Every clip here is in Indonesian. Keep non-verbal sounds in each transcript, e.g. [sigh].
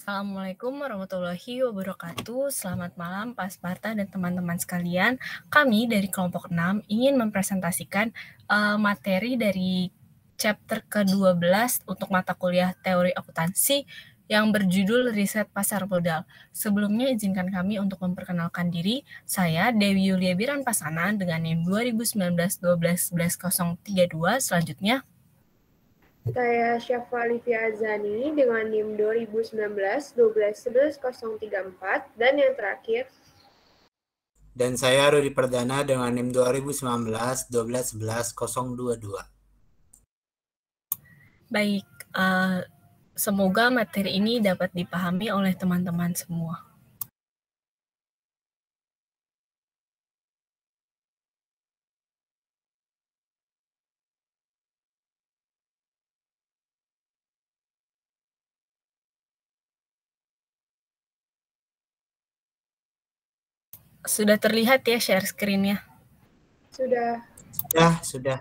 Assalamualaikum warahmatullahi wabarakatuh. Selamat malam Pak Sparta dan teman-teman sekalian. Kami dari kelompok 6 ingin mempresentasikan uh, materi dari chapter ke-12 untuk mata kuliah teori akuntansi yang berjudul Riset Pasar Modal. Sebelumnya izinkan kami untuk memperkenalkan diri. Saya Dewi Yulia Biran Pasanan dengan NIM 2019 12 11 032. Selanjutnya saya Syafa Alivia Azani dengan NIM 2019-1211034 dan yang terakhir. Dan saya Rudi Perdana dengan NIM 2019-1211022. Baik, uh, semoga materi ini dapat dipahami oleh teman-teman semua. Sudah terlihat ya share screen-nya? Sudah. Ya, sudah, sudah.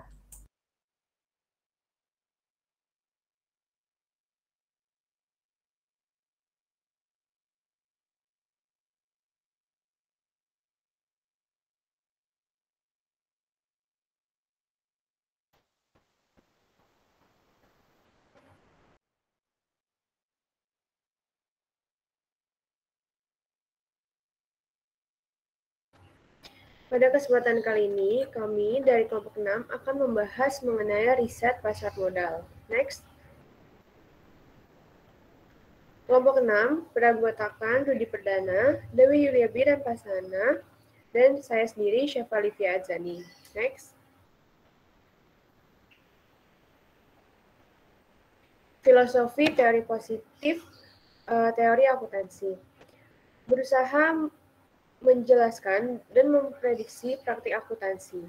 Pada kesempatan kali ini, kami dari kelompok 6 akan membahas mengenai riset pasar modal. Next. Kelompok 6 beranggotakan Rudi Perdana, Dewi Yulia Biran Pasana, dan saya sendiri Syafa Livia Adzani. Next. Filosofi teori positif, eh, teori akuntansi. Berusaha menjelaskan dan memprediksi praktik akuntansi.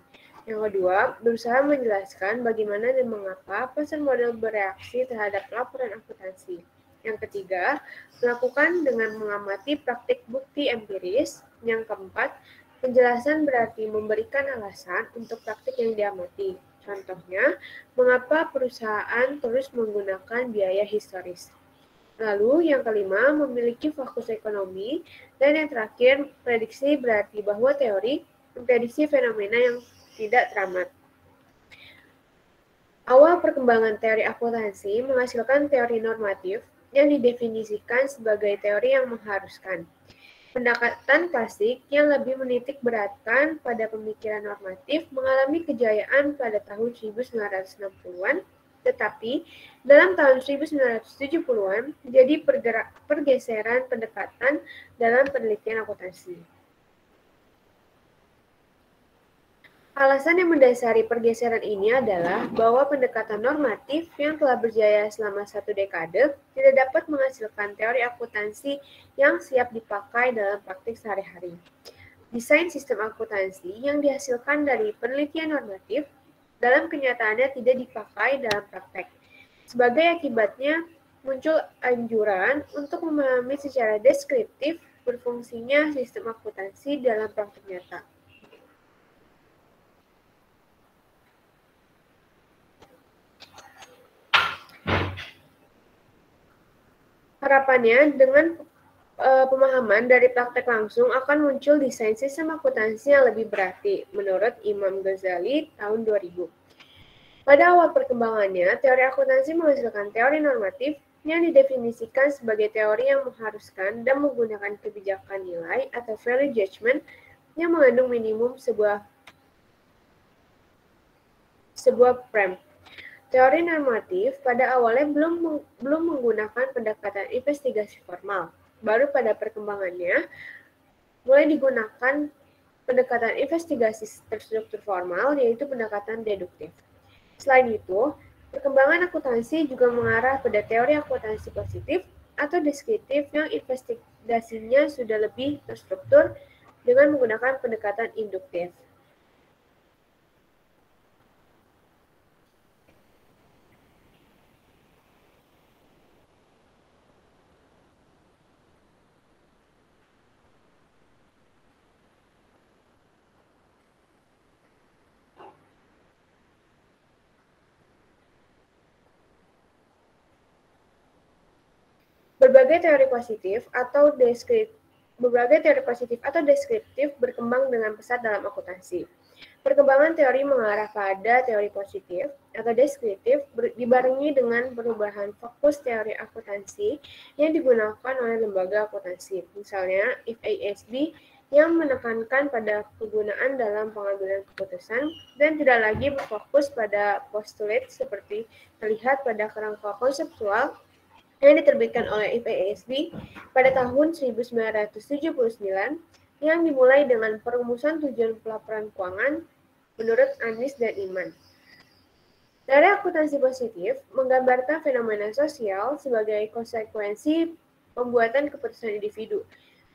Yang kedua, berusaha menjelaskan bagaimana dan mengapa pasar modal bereaksi terhadap laporan akuntansi. Yang ketiga, melakukan dengan mengamati praktik bukti empiris. Yang keempat, penjelasan berarti memberikan alasan untuk praktik yang diamati. Contohnya, mengapa perusahaan terus menggunakan biaya historis. Lalu yang kelima, memiliki fokus ekonomi. Dan yang terakhir, prediksi berarti bahwa teori memprediksi fenomena yang tidak teramat. Awal perkembangan teori akuntansi menghasilkan teori normatif yang didefinisikan sebagai teori yang mengharuskan. Pendekatan klasik yang lebih menitik beratkan pada pemikiran normatif mengalami kejayaan pada tahun 1960-an tetapi dalam tahun 1970-an jadi pergerak, pergeseran pendekatan dalam penelitian akuntansi. Alasan yang mendasari pergeseran ini adalah bahwa pendekatan normatif yang telah berjaya selama satu dekade tidak dapat menghasilkan teori akuntansi yang siap dipakai dalam praktik sehari-hari. Desain sistem akuntansi yang dihasilkan dari penelitian normatif dalam kenyataannya tidak dipakai dalam praktek. Sebagai akibatnya, muncul anjuran untuk memahami secara deskriptif berfungsinya sistem akuntansi dalam praktek nyata. Harapannya, dengan uh, pemahaman dari praktek langsung akan muncul desain sistem akuntansi yang lebih berarti, menurut Imam Ghazali tahun 2000. Pada awal perkembangannya, teori akuntansi menghasilkan teori normatif yang didefinisikan sebagai teori yang mengharuskan dan menggunakan kebijakan nilai atau value judgment yang mengandung minimum sebuah sebuah prem. Teori normatif pada awalnya belum belum menggunakan pendekatan investigasi formal baru pada perkembangannya mulai digunakan pendekatan investigasi terstruktur formal, yaitu pendekatan deduktif. Selain itu, perkembangan akuntansi juga mengarah pada teori akuntansi positif atau deskriptif yang investigasinya sudah lebih terstruktur dengan menggunakan pendekatan induktif. teori positif atau deskriptif berbagai teori positif atau deskriptif berkembang dengan pesat dalam akuntansi. Perkembangan teori mengarah pada teori positif atau deskriptif dibarengi dengan perubahan fokus teori akuntansi yang digunakan oleh lembaga akuntansi, misalnya IFASB yang menekankan pada kegunaan dalam pengambilan keputusan dan tidak lagi berfokus pada postulat seperti terlihat pada kerangka konseptual yang diterbitkan oleh IPESB pada tahun 1979 yang dimulai dengan perumusan tujuan pelaporan keuangan menurut Anies dan Iman. Dari akuntansi positif menggambarkan fenomena sosial sebagai konsekuensi pembuatan keputusan individu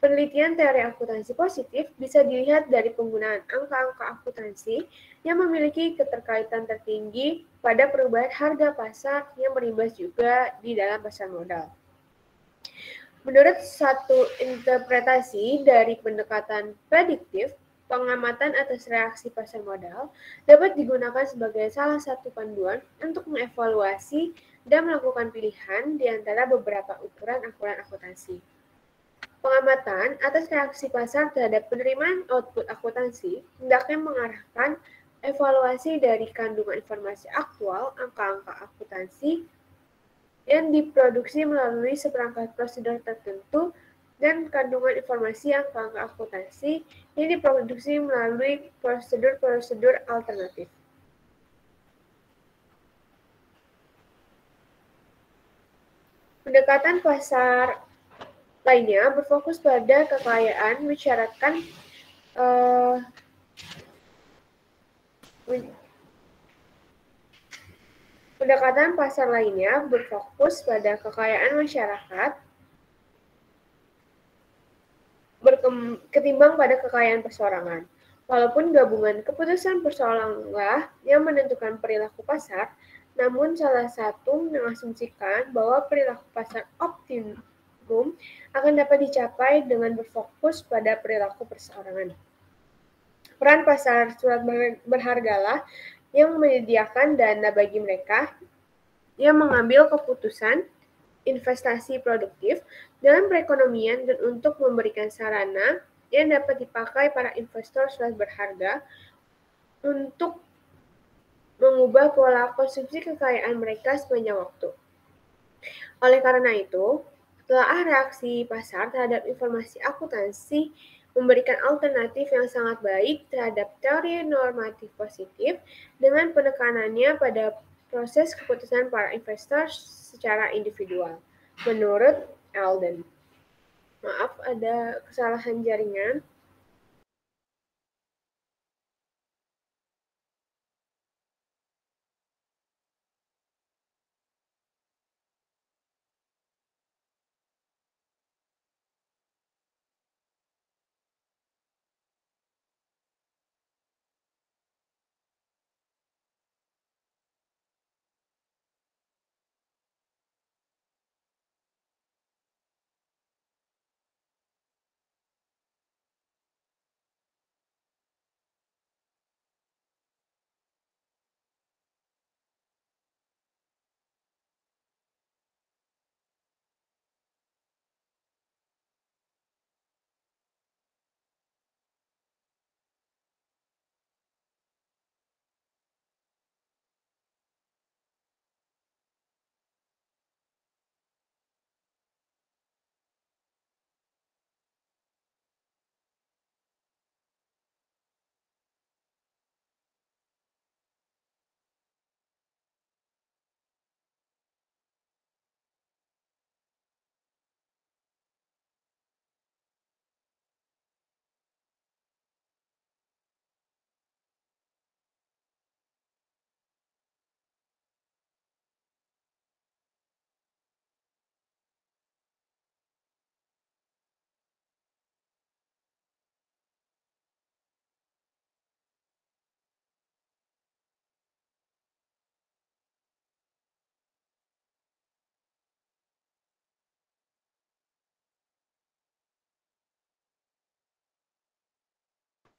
Penelitian teori akuntansi positif bisa dilihat dari penggunaan angka-angka akuntansi yang memiliki keterkaitan tertinggi pada perubahan harga pasar yang berimbas juga di dalam pasar modal. Menurut satu interpretasi dari pendekatan prediktif, pengamatan atas reaksi pasar modal dapat digunakan sebagai salah satu panduan untuk mengevaluasi dan melakukan pilihan di antara beberapa ukuran akuntansi. Pengamatan atas reaksi pasar terhadap penerimaan output akuntansi hendaknya mengarahkan evaluasi dari kandungan informasi aktual angka-angka akuntansi yang diproduksi melalui seperangkat prosedur tertentu dan kandungan informasi angka-angka akuntansi yang diproduksi melalui prosedur-prosedur alternatif. Pendekatan pasar lainnya berfokus pada kekayaan mencaratkan uh, eh, pendekatan pasar lainnya berfokus pada kekayaan masyarakat ketimbang pada kekayaan persorangan. Walaupun gabungan keputusan persoalanlah yang menentukan perilaku pasar, namun salah satu mengasumsikan bahwa perilaku pasar optimal hukum akan dapat dicapai dengan berfokus pada perilaku perseorangan. Peran pasar surat berhargalah yang menyediakan dana bagi mereka yang mengambil keputusan investasi produktif dalam perekonomian dan untuk memberikan sarana yang dapat dipakai para investor surat berharga untuk mengubah pola konsumsi kekayaan mereka sepanjang waktu. Oleh karena itu, Telaah reaksi pasar terhadap informasi akuntansi memberikan alternatif yang sangat baik terhadap teori normatif positif dengan penekanannya pada proses keputusan para investor secara individual. Menurut Alden. Maaf ada kesalahan jaringan.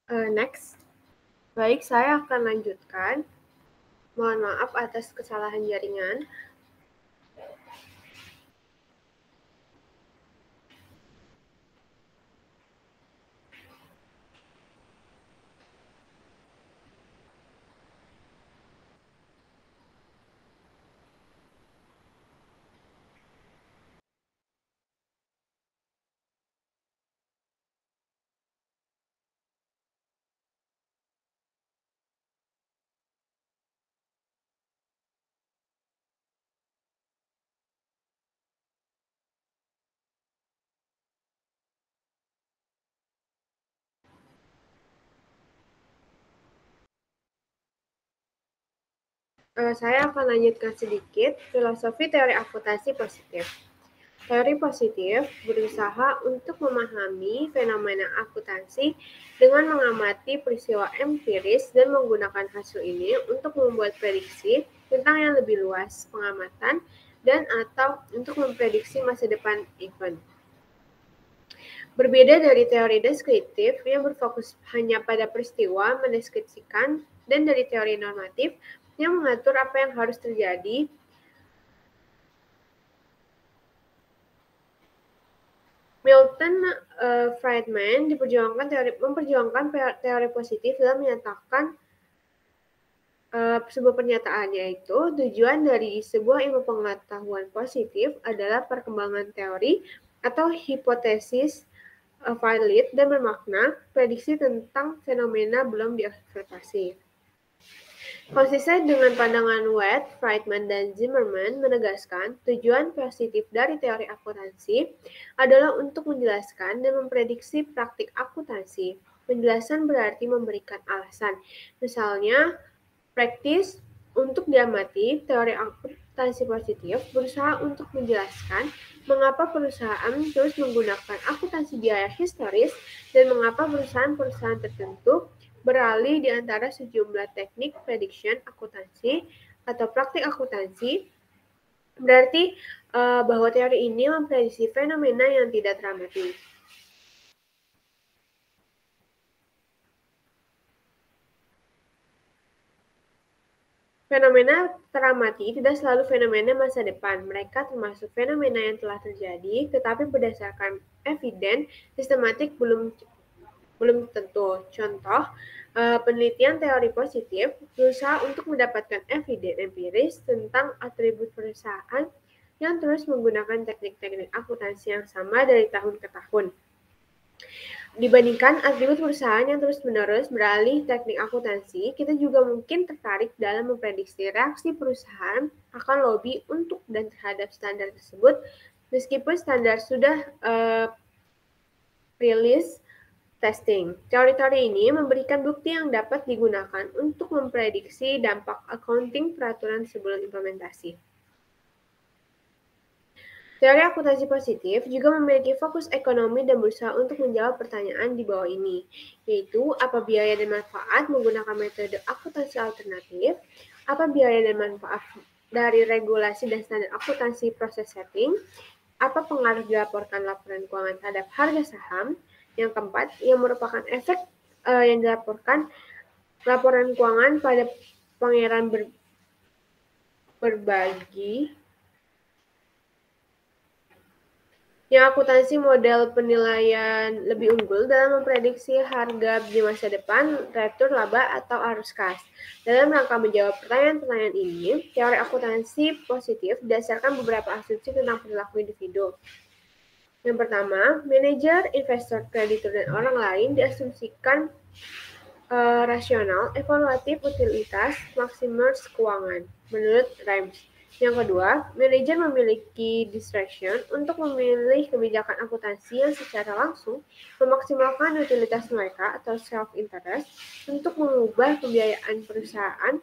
Uh, next. Baik, saya akan lanjutkan. Mohon maaf atas kesalahan jaringan. Eh, saya akan lanjutkan sedikit filosofi teori akutasi positif. Teori positif berusaha untuk memahami fenomena akutansi dengan mengamati peristiwa empiris dan menggunakan hasil ini untuk membuat prediksi tentang yang lebih luas pengamatan dan atau untuk memprediksi masa depan event. Berbeda dari teori deskriptif yang berfokus hanya pada peristiwa mendeskripsikan dan dari teori normatif yang mengatur apa yang harus terjadi Milton uh, Friedman diperjuangkan teori memperjuangkan teori positif dalam menyatakan uh, sebuah pernyataan yaitu tujuan dari sebuah ilmu pengetahuan positif adalah perkembangan teori atau hipotesis eh, valid dan bermakna prediksi tentang fenomena belum diobservasi. Konsisten dengan pandangan Watt, Friedman, dan Zimmerman menegaskan tujuan positif dari teori akuntansi adalah untuk menjelaskan dan memprediksi praktik akuntansi. Penjelasan berarti memberikan alasan. Misalnya, praktis untuk diamati, teori akuntansi positif berusaha untuk menjelaskan mengapa perusahaan terus menggunakan akuntansi biaya historis dan mengapa perusahaan-perusahaan tertentu beralih di antara sejumlah teknik prediction akuntansi atau praktik akuntansi berarti uh, bahwa teori ini memprediksi fenomena yang tidak teramati. Fenomena teramati tidak selalu fenomena masa depan. Mereka termasuk fenomena yang telah terjadi, tetapi berdasarkan eviden, sistematik belum belum tentu. Contoh, eh, penelitian teori positif berusaha untuk mendapatkan evidence empiris tentang atribut perusahaan yang terus menggunakan teknik-teknik akuntansi yang sama dari tahun ke tahun. Dibandingkan atribut perusahaan yang terus-menerus beralih teknik akuntansi, kita juga mungkin tertarik dalam memprediksi reaksi perusahaan akan lobby untuk dan terhadap standar tersebut, meskipun standar sudah uh, rilis testing. Teori-teori ini memberikan bukti yang dapat digunakan untuk memprediksi dampak accounting peraturan sebelum implementasi. Teori akuntansi positif juga memiliki fokus ekonomi dan berusaha untuk menjawab pertanyaan di bawah ini, yaitu apa biaya dan manfaat menggunakan metode akuntansi alternatif, apa biaya dan manfaat dari regulasi dan standar akuntansi proses setting, apa pengaruh dilaporkan laporan keuangan terhadap harga saham, yang keempat, yang merupakan efek uh, yang dilaporkan laporan keuangan pada pangeran ber, berbagi yang akuntansi model penilaian lebih unggul dalam memprediksi harga di masa depan, retur laba, atau arus kas. Dalam rangka menjawab pertanyaan-pertanyaan ini, teori akuntansi positif berdasarkan beberapa asumsi tentang perilaku individu. Yang pertama, manajer, investor, kreditur, dan orang lain diasumsikan uh, rasional, evaluatif, utilitas, maksimal keuangan, menurut Rimes. Yang kedua, manajer memiliki distraction untuk memilih kebijakan akuntansi yang secara langsung memaksimalkan utilitas mereka atau self-interest untuk mengubah pembiayaan perusahaan,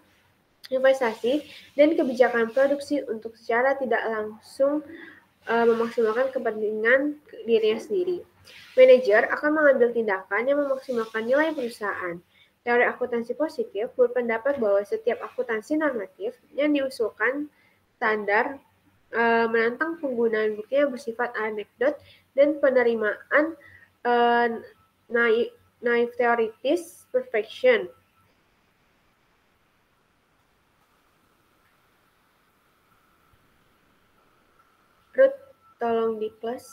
investasi, dan kebijakan produksi untuk secara tidak langsung uh, memaksimalkan kepentingan dirinya sendiri. Manajer akan mengambil tindakan yang memaksimalkan nilai perusahaan. Teori akuntansi positif berpendapat bahwa setiap akuntansi normatif yang diusulkan standar uh, menantang penggunaan bukti yang bersifat anekdot dan penerimaan uh, eh, naif, naif teoritis perfection. Tolong di plus.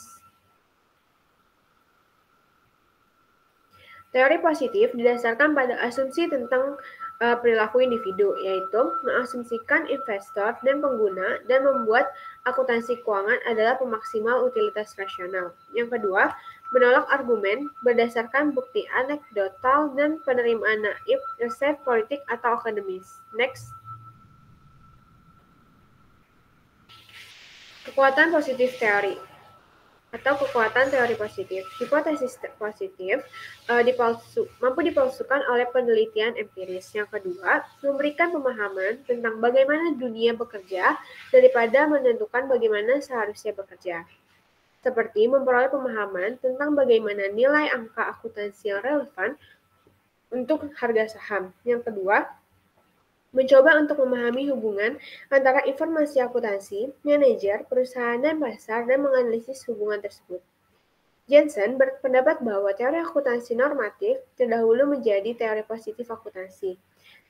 Teori positif didasarkan pada asumsi tentang uh, perilaku individu, yaitu mengasumsikan investor dan pengguna dan membuat akuntansi keuangan adalah pemaksimal utilitas rasional. Yang kedua, menolak argumen berdasarkan bukti anekdotal dan penerimaan naib, resep politik atau akademis. Next. Kekuatan positif teori atau kekuatan teori positif. Hipotesis positif uh, dipalsu, mampu dipalsukan oleh penelitian empiris. Yang kedua, memberikan pemahaman tentang bagaimana dunia bekerja daripada menentukan bagaimana seharusnya bekerja. Seperti memperoleh pemahaman tentang bagaimana nilai angka akuntansi relevan untuk harga saham. Yang kedua, Mencoba untuk memahami hubungan antara informasi akuntansi, manajer, perusahaan, dan pasar, dan menganalisis hubungan tersebut. Jensen berpendapat bahwa teori akuntansi normatif terdahulu menjadi teori positif akuntansi.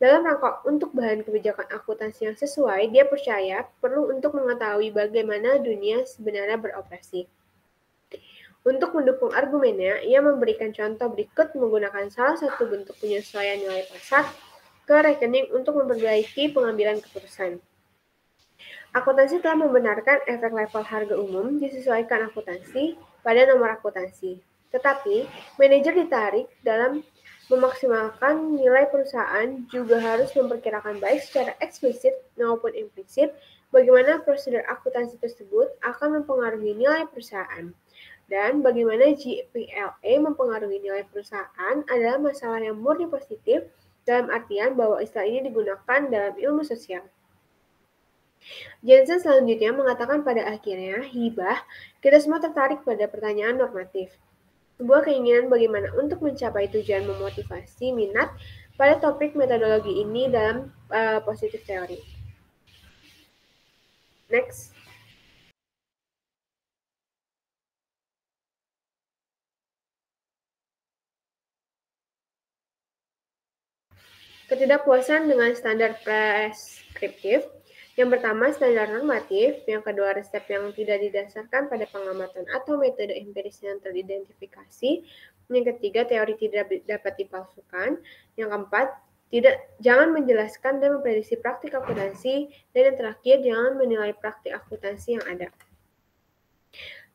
Dalam rangka untuk bahan kebijakan akuntansi yang sesuai, dia percaya perlu untuk mengetahui bagaimana dunia sebenarnya beroperasi. Untuk mendukung argumennya, ia memberikan contoh berikut menggunakan salah satu bentuk penyesuaian nilai pasar ke rekening untuk memperbaiki pengambilan keputusan. Akuntansi telah membenarkan efek level harga umum disesuaikan akuntansi pada nomor akuntansi. Tetapi, manajer ditarik dalam memaksimalkan nilai perusahaan juga harus memperkirakan baik secara eksplisit maupun implisit bagaimana prosedur akuntansi tersebut akan mempengaruhi nilai perusahaan. Dan bagaimana GPLA e mempengaruhi nilai perusahaan adalah masalah yang murni positif dalam artian bahwa istilah ini digunakan dalam ilmu sosial. Jensen selanjutnya mengatakan pada akhirnya, hibah, kita semua tertarik pada pertanyaan normatif. Sebuah keinginan bagaimana untuk mencapai tujuan memotivasi minat pada topik metodologi ini dalam uh, positif teori. Next. Ketidakpuasan dengan standar preskriptif. Yang pertama, standar normatif. Yang kedua, resep yang tidak didasarkan pada pengamatan atau metode empiris yang teridentifikasi. Yang ketiga, teori tidak dapat dipalsukan. Yang keempat, tidak jangan menjelaskan dan memprediksi praktik akuntansi dan yang terakhir jangan menilai praktik akuntansi yang ada.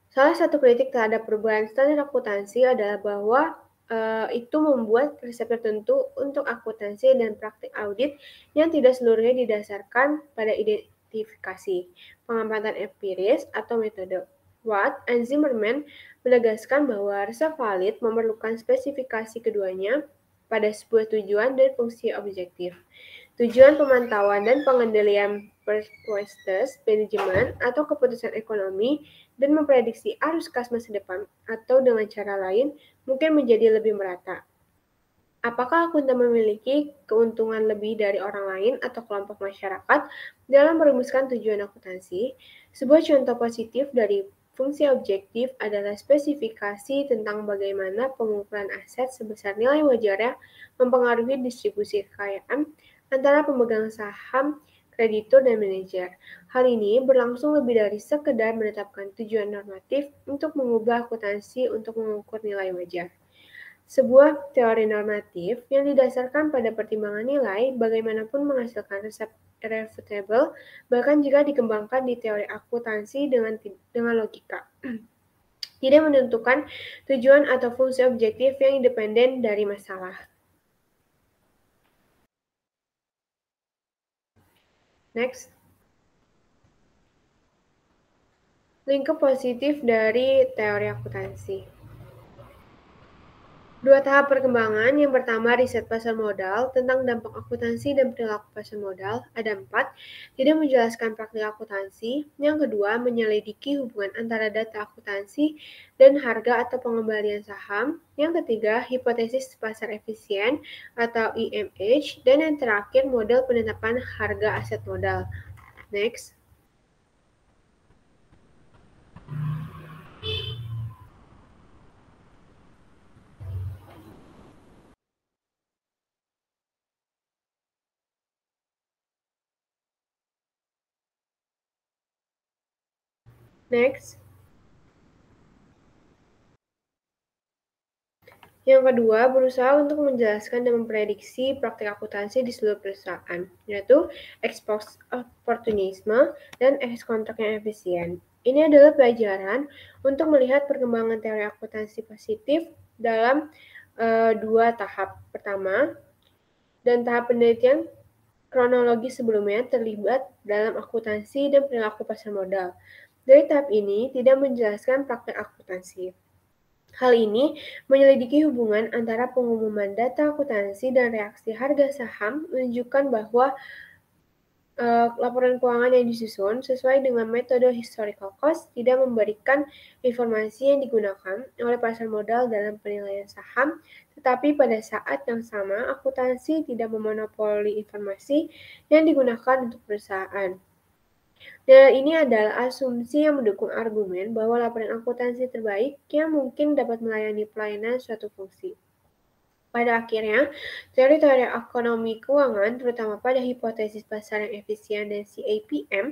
Salah satu kritik terhadap perubahan standar akuntansi adalah bahwa uh, itu membuat resep tertentu untuk akuntansi dan praktik audit yang tidak seluruhnya didasarkan pada identifikasi, pengamatan empiris, atau metode. Watt and Zimmerman menegaskan bahwa resep valid memerlukan spesifikasi keduanya pada sebuah tujuan dan fungsi objektif. Tujuan pemantauan dan pengendalian perquestas, manajemen, atau keputusan ekonomi, dan memprediksi arus kas masa depan, atau dengan cara lain, mungkin menjadi lebih merata. Apakah akuntan memiliki keuntungan lebih dari orang lain atau kelompok masyarakat dalam merumuskan tujuan akuntansi? Sebuah contoh positif dari fungsi objektif adalah spesifikasi tentang bagaimana pengukuran aset sebesar nilai wajarnya mempengaruhi distribusi kekayaan antara pemegang saham kreditur, dan manajer. Hal ini berlangsung lebih dari sekedar menetapkan tujuan normatif untuk mengubah akuntansi untuk mengukur nilai wajar. Sebuah teori normatif yang didasarkan pada pertimbangan nilai bagaimanapun menghasilkan resep irrefutable bahkan jika dikembangkan di teori akuntansi dengan, dengan logika [clears throat] tidak menentukan tujuan atau fungsi objektif yang independen dari masalah. Next. Lingkup positif dari teori akuntansi. Dua tahap perkembangan, yang pertama riset pasar modal tentang dampak akuntansi dan perilaku pasar modal, ada empat, tidak menjelaskan praktik akuntansi. Yang kedua, menyelidiki hubungan antara data akuntansi dan harga atau pengembalian saham. Yang ketiga, hipotesis pasar efisien atau IMH. E dan yang terakhir, model penetapan harga aset modal. Next. Next. Yang kedua, berusaha untuk menjelaskan dan memprediksi praktik akuntansi di seluruh perusahaan, yaitu expose opportunisme dan ex kontrak yang efisien. Ini adalah pelajaran untuk melihat perkembangan teori akuntansi positif dalam uh, dua tahap. Pertama, dan tahap penelitian kronologi sebelumnya terlibat dalam akuntansi dan perilaku pasar modal dari tahap ini tidak menjelaskan praktek akuntansi. Hal ini menyelidiki hubungan antara pengumuman data akuntansi dan reaksi harga saham menunjukkan bahwa uh, laporan keuangan yang disusun sesuai dengan metode historical cost tidak memberikan informasi yang digunakan oleh pasar modal dalam penilaian saham, tetapi pada saat yang sama akuntansi tidak memonopoli informasi yang digunakan untuk perusahaan. Nah, ini adalah asumsi yang mendukung argumen bahwa laporan akuntansi terbaik yang mungkin dapat melayani pelayanan suatu fungsi. Pada akhirnya, teori-teori ekonomi keuangan, terutama pada hipotesis pasar yang efisien dan CAPM,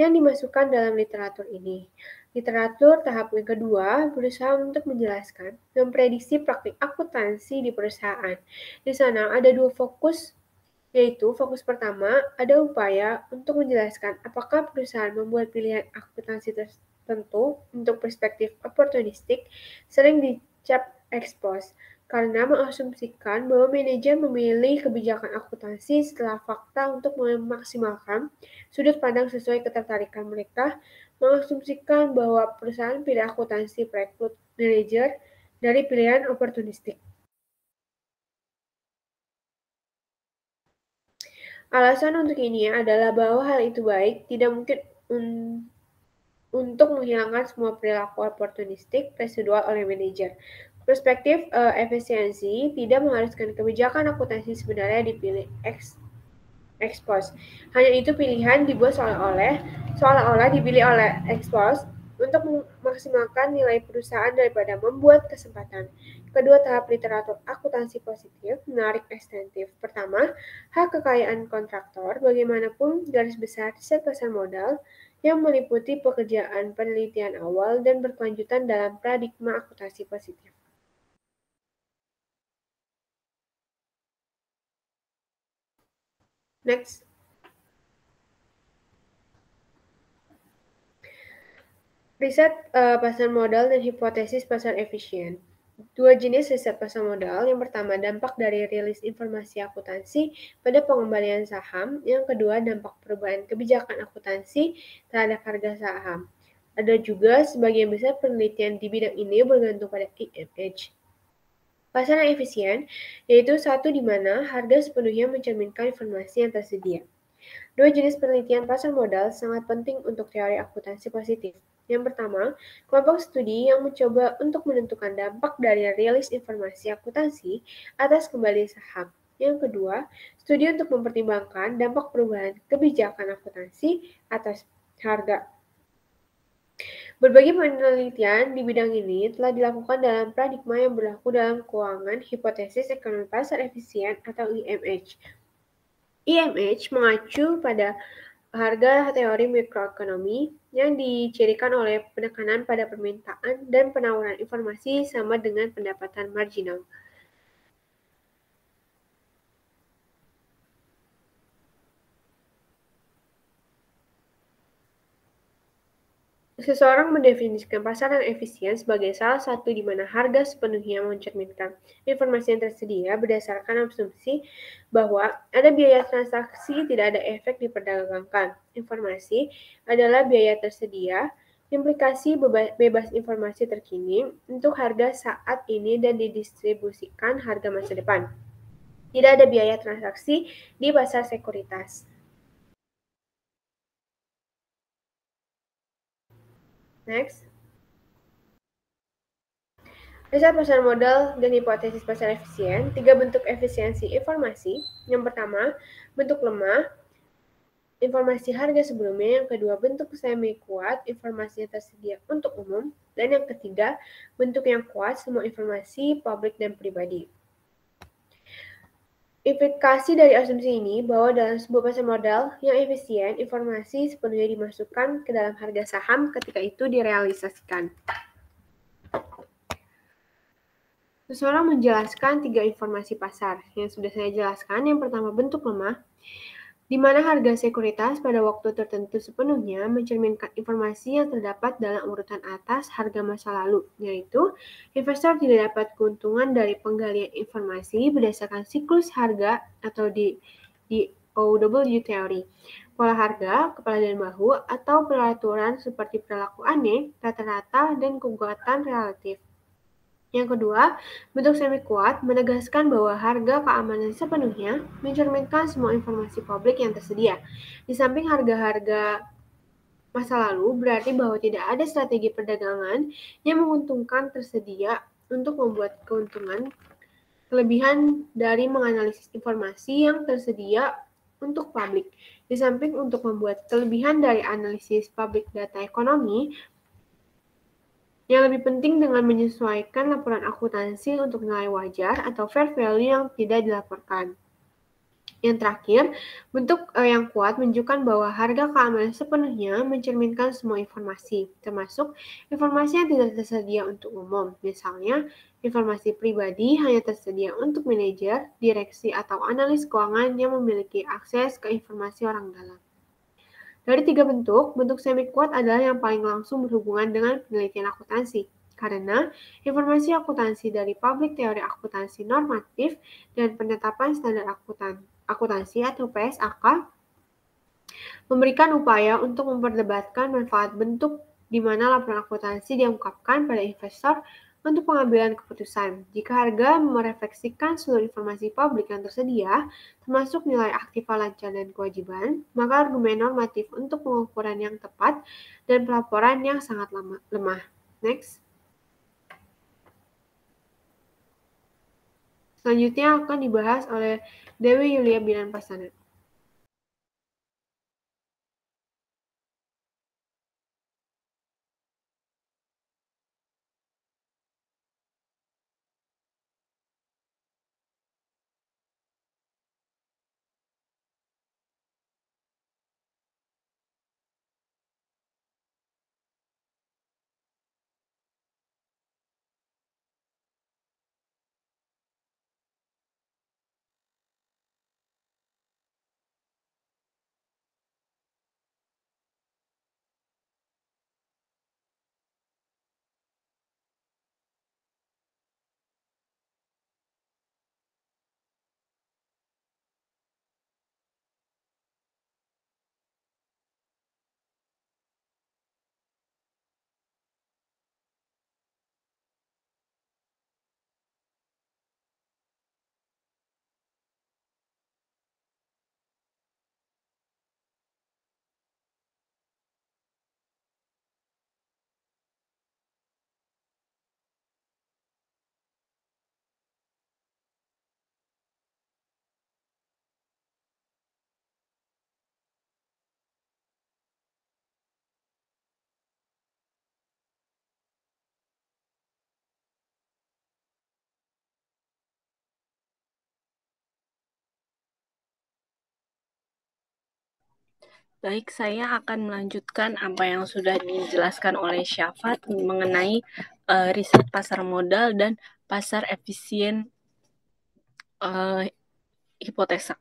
yang dimasukkan dalam literatur ini. Literatur tahap yang kedua berusaha untuk menjelaskan dan memprediksi praktik akuntansi di perusahaan. Di sana ada dua fokus yaitu, fokus pertama ada upaya untuk menjelaskan apakah perusahaan membuat pilihan akuntansi tertentu untuk perspektif oportunistik sering dicap ekspos karena mengasumsikan bahwa manajer memilih kebijakan akuntansi setelah fakta untuk memaksimalkan sudut pandang sesuai ketertarikan mereka, mengasumsikan bahwa perusahaan pilih akuntansi perekrut manajer dari pilihan oportunistik. Alasan untuk ini ya adalah bahwa hal itu baik, tidak mungkin un untuk menghilangkan semua perilaku oportunistik residual oleh manajer. Perspektif uh, efisiensi tidak mengharuskan kebijakan akuntansi sebenarnya dipilih ex expose. Hanya itu pilihan dibuat seolah-olah seolah-olah dipilih oleh ekspos untuk memaksimalkan nilai perusahaan daripada membuat kesempatan. Kedua tahap literatur akuntansi positif menarik ekstensif. Pertama, hak kekayaan kontraktor, bagaimanapun garis besar set modal yang meliputi pekerjaan penelitian awal dan berkelanjutan dalam paradigma akuntansi positif. Next, Riset uh, pasar modal dan hipotesis pasar efisien. Dua jenis riset pasar modal. Yang pertama, dampak dari rilis informasi akuntansi pada pengembalian saham. Yang kedua, dampak perubahan kebijakan akuntansi terhadap harga saham. Ada juga sebagian besar penelitian di bidang ini bergantung pada IMH. E pasar yang efisien, yaitu satu di mana harga sepenuhnya mencerminkan informasi yang tersedia. Dua jenis penelitian pasar modal sangat penting untuk teori akuntansi positif. Yang pertama, kelompok studi yang mencoba untuk menentukan dampak dari rilis informasi akuntansi atas kembali saham. Yang kedua, studi untuk mempertimbangkan dampak perubahan kebijakan akuntansi atas harga. Berbagai penelitian di bidang ini telah dilakukan dalam paradigma yang berlaku dalam keuangan hipotesis ekonomi pasar efisien atau IMH. IMH mengacu pada harga teori mikroekonomi yang dicirikan oleh penekanan pada permintaan dan penawaran informasi sama dengan pendapatan marginal. Seseorang mendefinisikan pasaran efisien sebagai salah satu di mana harga sepenuhnya mencerminkan informasi yang tersedia berdasarkan asumsi bahwa ada biaya transaksi tidak ada efek diperdagangkan. Informasi adalah biaya tersedia, implikasi bebas informasi terkini untuk harga saat ini dan didistribusikan harga masa depan. Tidak ada biaya transaksi di pasar sekuritas. Next. Riset pasar modal dan hipotesis pasar efisien, tiga bentuk efisiensi informasi. Yang pertama, bentuk lemah, informasi harga sebelumnya. Yang kedua, bentuk semi kuat, yang tersedia untuk umum. Dan yang ketiga, bentuk yang kuat, semua informasi publik dan pribadi. Implikasi dari asumsi ini bahwa dalam sebuah pasar modal yang efisien, informasi sepenuhnya dimasukkan ke dalam harga saham ketika itu direalisasikan. Seseorang menjelaskan tiga informasi pasar yang sudah saya jelaskan. Yang pertama bentuk lemah, di mana harga sekuritas pada waktu tertentu sepenuhnya mencerminkan informasi yang terdapat dalam urutan atas harga masa lalu, yaitu investor tidak dapat keuntungan dari penggalian informasi berdasarkan siklus harga atau di OW theory, pola harga, kepala dan bahu, atau peraturan seperti perilaku aneh, rata-rata, dan kekuatan relatif. Yang kedua, bentuk semi kuat menegaskan bahwa harga keamanan sepenuhnya mencerminkan semua informasi publik yang tersedia. Di samping harga-harga masa lalu berarti bahwa tidak ada strategi perdagangan yang menguntungkan tersedia untuk membuat keuntungan kelebihan dari menganalisis informasi yang tersedia untuk publik. Di samping untuk membuat kelebihan dari analisis publik data ekonomi, yang lebih penting dengan menyesuaikan laporan akuntansi untuk nilai wajar atau fair value yang tidak dilaporkan. Yang terakhir, bentuk eh, yang kuat menunjukkan bahwa harga keamanan sepenuhnya mencerminkan semua informasi, termasuk informasi yang tidak tersedia untuk umum. Misalnya, informasi pribadi hanya tersedia untuk manajer, direksi, atau analis keuangan yang memiliki akses ke informasi orang dalam. Dari tiga bentuk, bentuk semi kuat adalah yang paling langsung berhubungan dengan penelitian akuntansi. Karena informasi akuntansi dari publik teori akuntansi normatif dan penetapan standar akutan, akuntansi atau PSAK memberikan upaya untuk memperdebatkan manfaat bentuk di mana laporan akuntansi diungkapkan pada investor untuk pengambilan keputusan jika harga merefleksikan seluruh informasi publik yang tersedia, termasuk nilai aktif lancar dan kewajiban, maka argumen normatif untuk pengukuran yang tepat dan pelaporan yang sangat lemah. Next. Selanjutnya akan dibahas oleh Dewi Yulia Binan Pasanet. Baik, saya akan melanjutkan apa yang sudah dijelaskan oleh Syafat mengenai uh, riset pasar modal dan pasar efisien uh, hipotesa.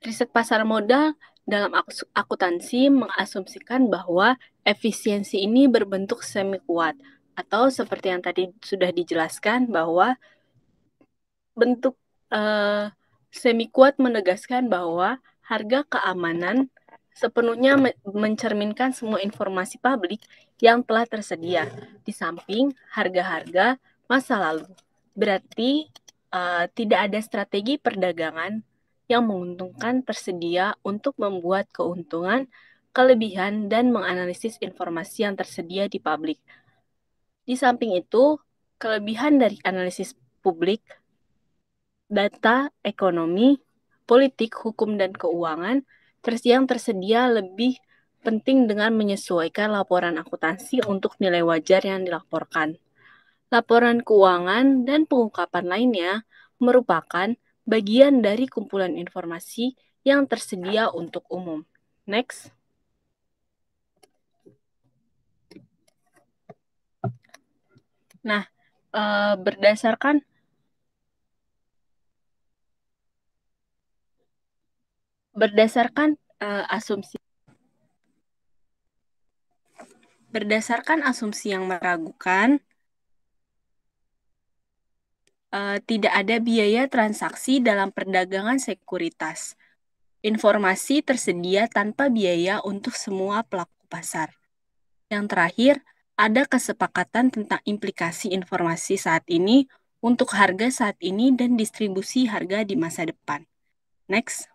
Riset pasar modal dalam akuntansi mengasumsikan bahwa efisiensi ini berbentuk semi kuat atau seperti yang tadi sudah dijelaskan bahwa bentuk uh, eh, semi kuat menegaskan bahwa harga keamanan sepenuhnya mencerminkan semua informasi publik yang telah tersedia, di samping harga-harga masa lalu. Berarti uh, tidak ada strategi perdagangan yang menguntungkan tersedia untuk membuat keuntungan, kelebihan, dan menganalisis informasi yang tersedia di publik. Di samping itu, kelebihan dari analisis publik, data, ekonomi, politik, hukum, dan keuangan – yang tersedia lebih penting dengan menyesuaikan laporan akuntansi untuk nilai wajar yang dilaporkan. Laporan keuangan dan pengungkapan lainnya merupakan bagian dari kumpulan informasi yang tersedia untuk umum. Next. Nah, eh, berdasarkan berdasarkan uh, asumsi berdasarkan asumsi yang meragukan uh, tidak ada biaya transaksi dalam perdagangan sekuritas. Informasi tersedia tanpa biaya untuk semua pelaku pasar. Yang terakhir, ada kesepakatan tentang implikasi informasi saat ini untuk harga saat ini dan distribusi harga di masa depan. Next.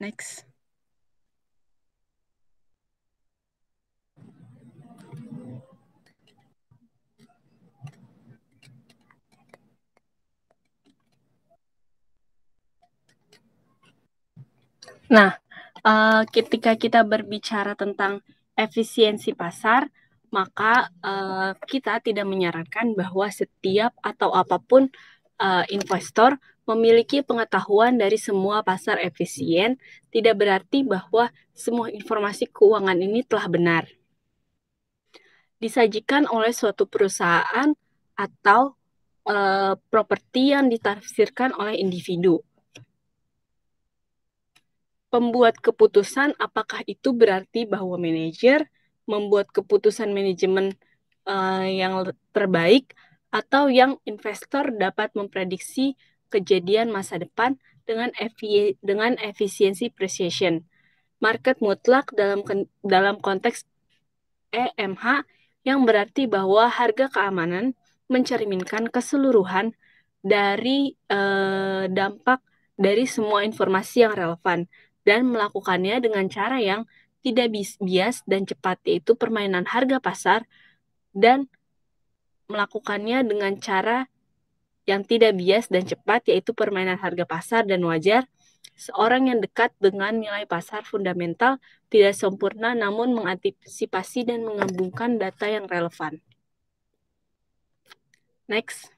Next. Nah, uh, ketika kita berbicara tentang efisiensi pasar, maka uh, kita tidak menyarankan bahwa setiap atau apapun uh, investor memiliki pengetahuan dari semua pasar efisien tidak berarti bahwa semua informasi keuangan ini telah benar. Disajikan oleh suatu perusahaan atau e, properti yang ditafsirkan oleh individu. Pembuat keputusan apakah itu berarti bahwa manajer membuat keputusan manajemen e, yang terbaik atau yang investor dapat memprediksi kejadian masa depan dengan efi dengan efisiensi precision. Market mutlak dalam dalam konteks EMH yang berarti bahwa harga keamanan mencerminkan keseluruhan dari eh, dampak dari semua informasi yang relevan dan melakukannya dengan cara yang tidak bias dan cepat yaitu permainan harga pasar dan melakukannya dengan cara yang tidak bias dan cepat yaitu permainan harga pasar dan wajar. Seorang yang dekat dengan nilai pasar fundamental tidak sempurna namun mengantisipasi dan menggabungkan data yang relevan. Next.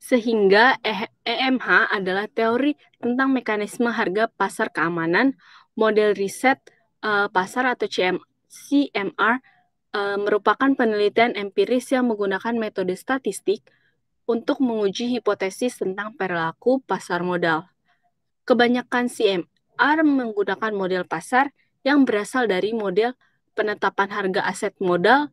Sehingga EMH e adalah teori tentang mekanisme harga pasar keamanan, model riset uh, pasar atau CM, CMR uh, eh, merupakan penelitian empiris yang menggunakan metode statistik untuk menguji hipotesis tentang perilaku pasar modal. Kebanyakan CMR menggunakan model pasar yang berasal dari model penetapan harga aset modal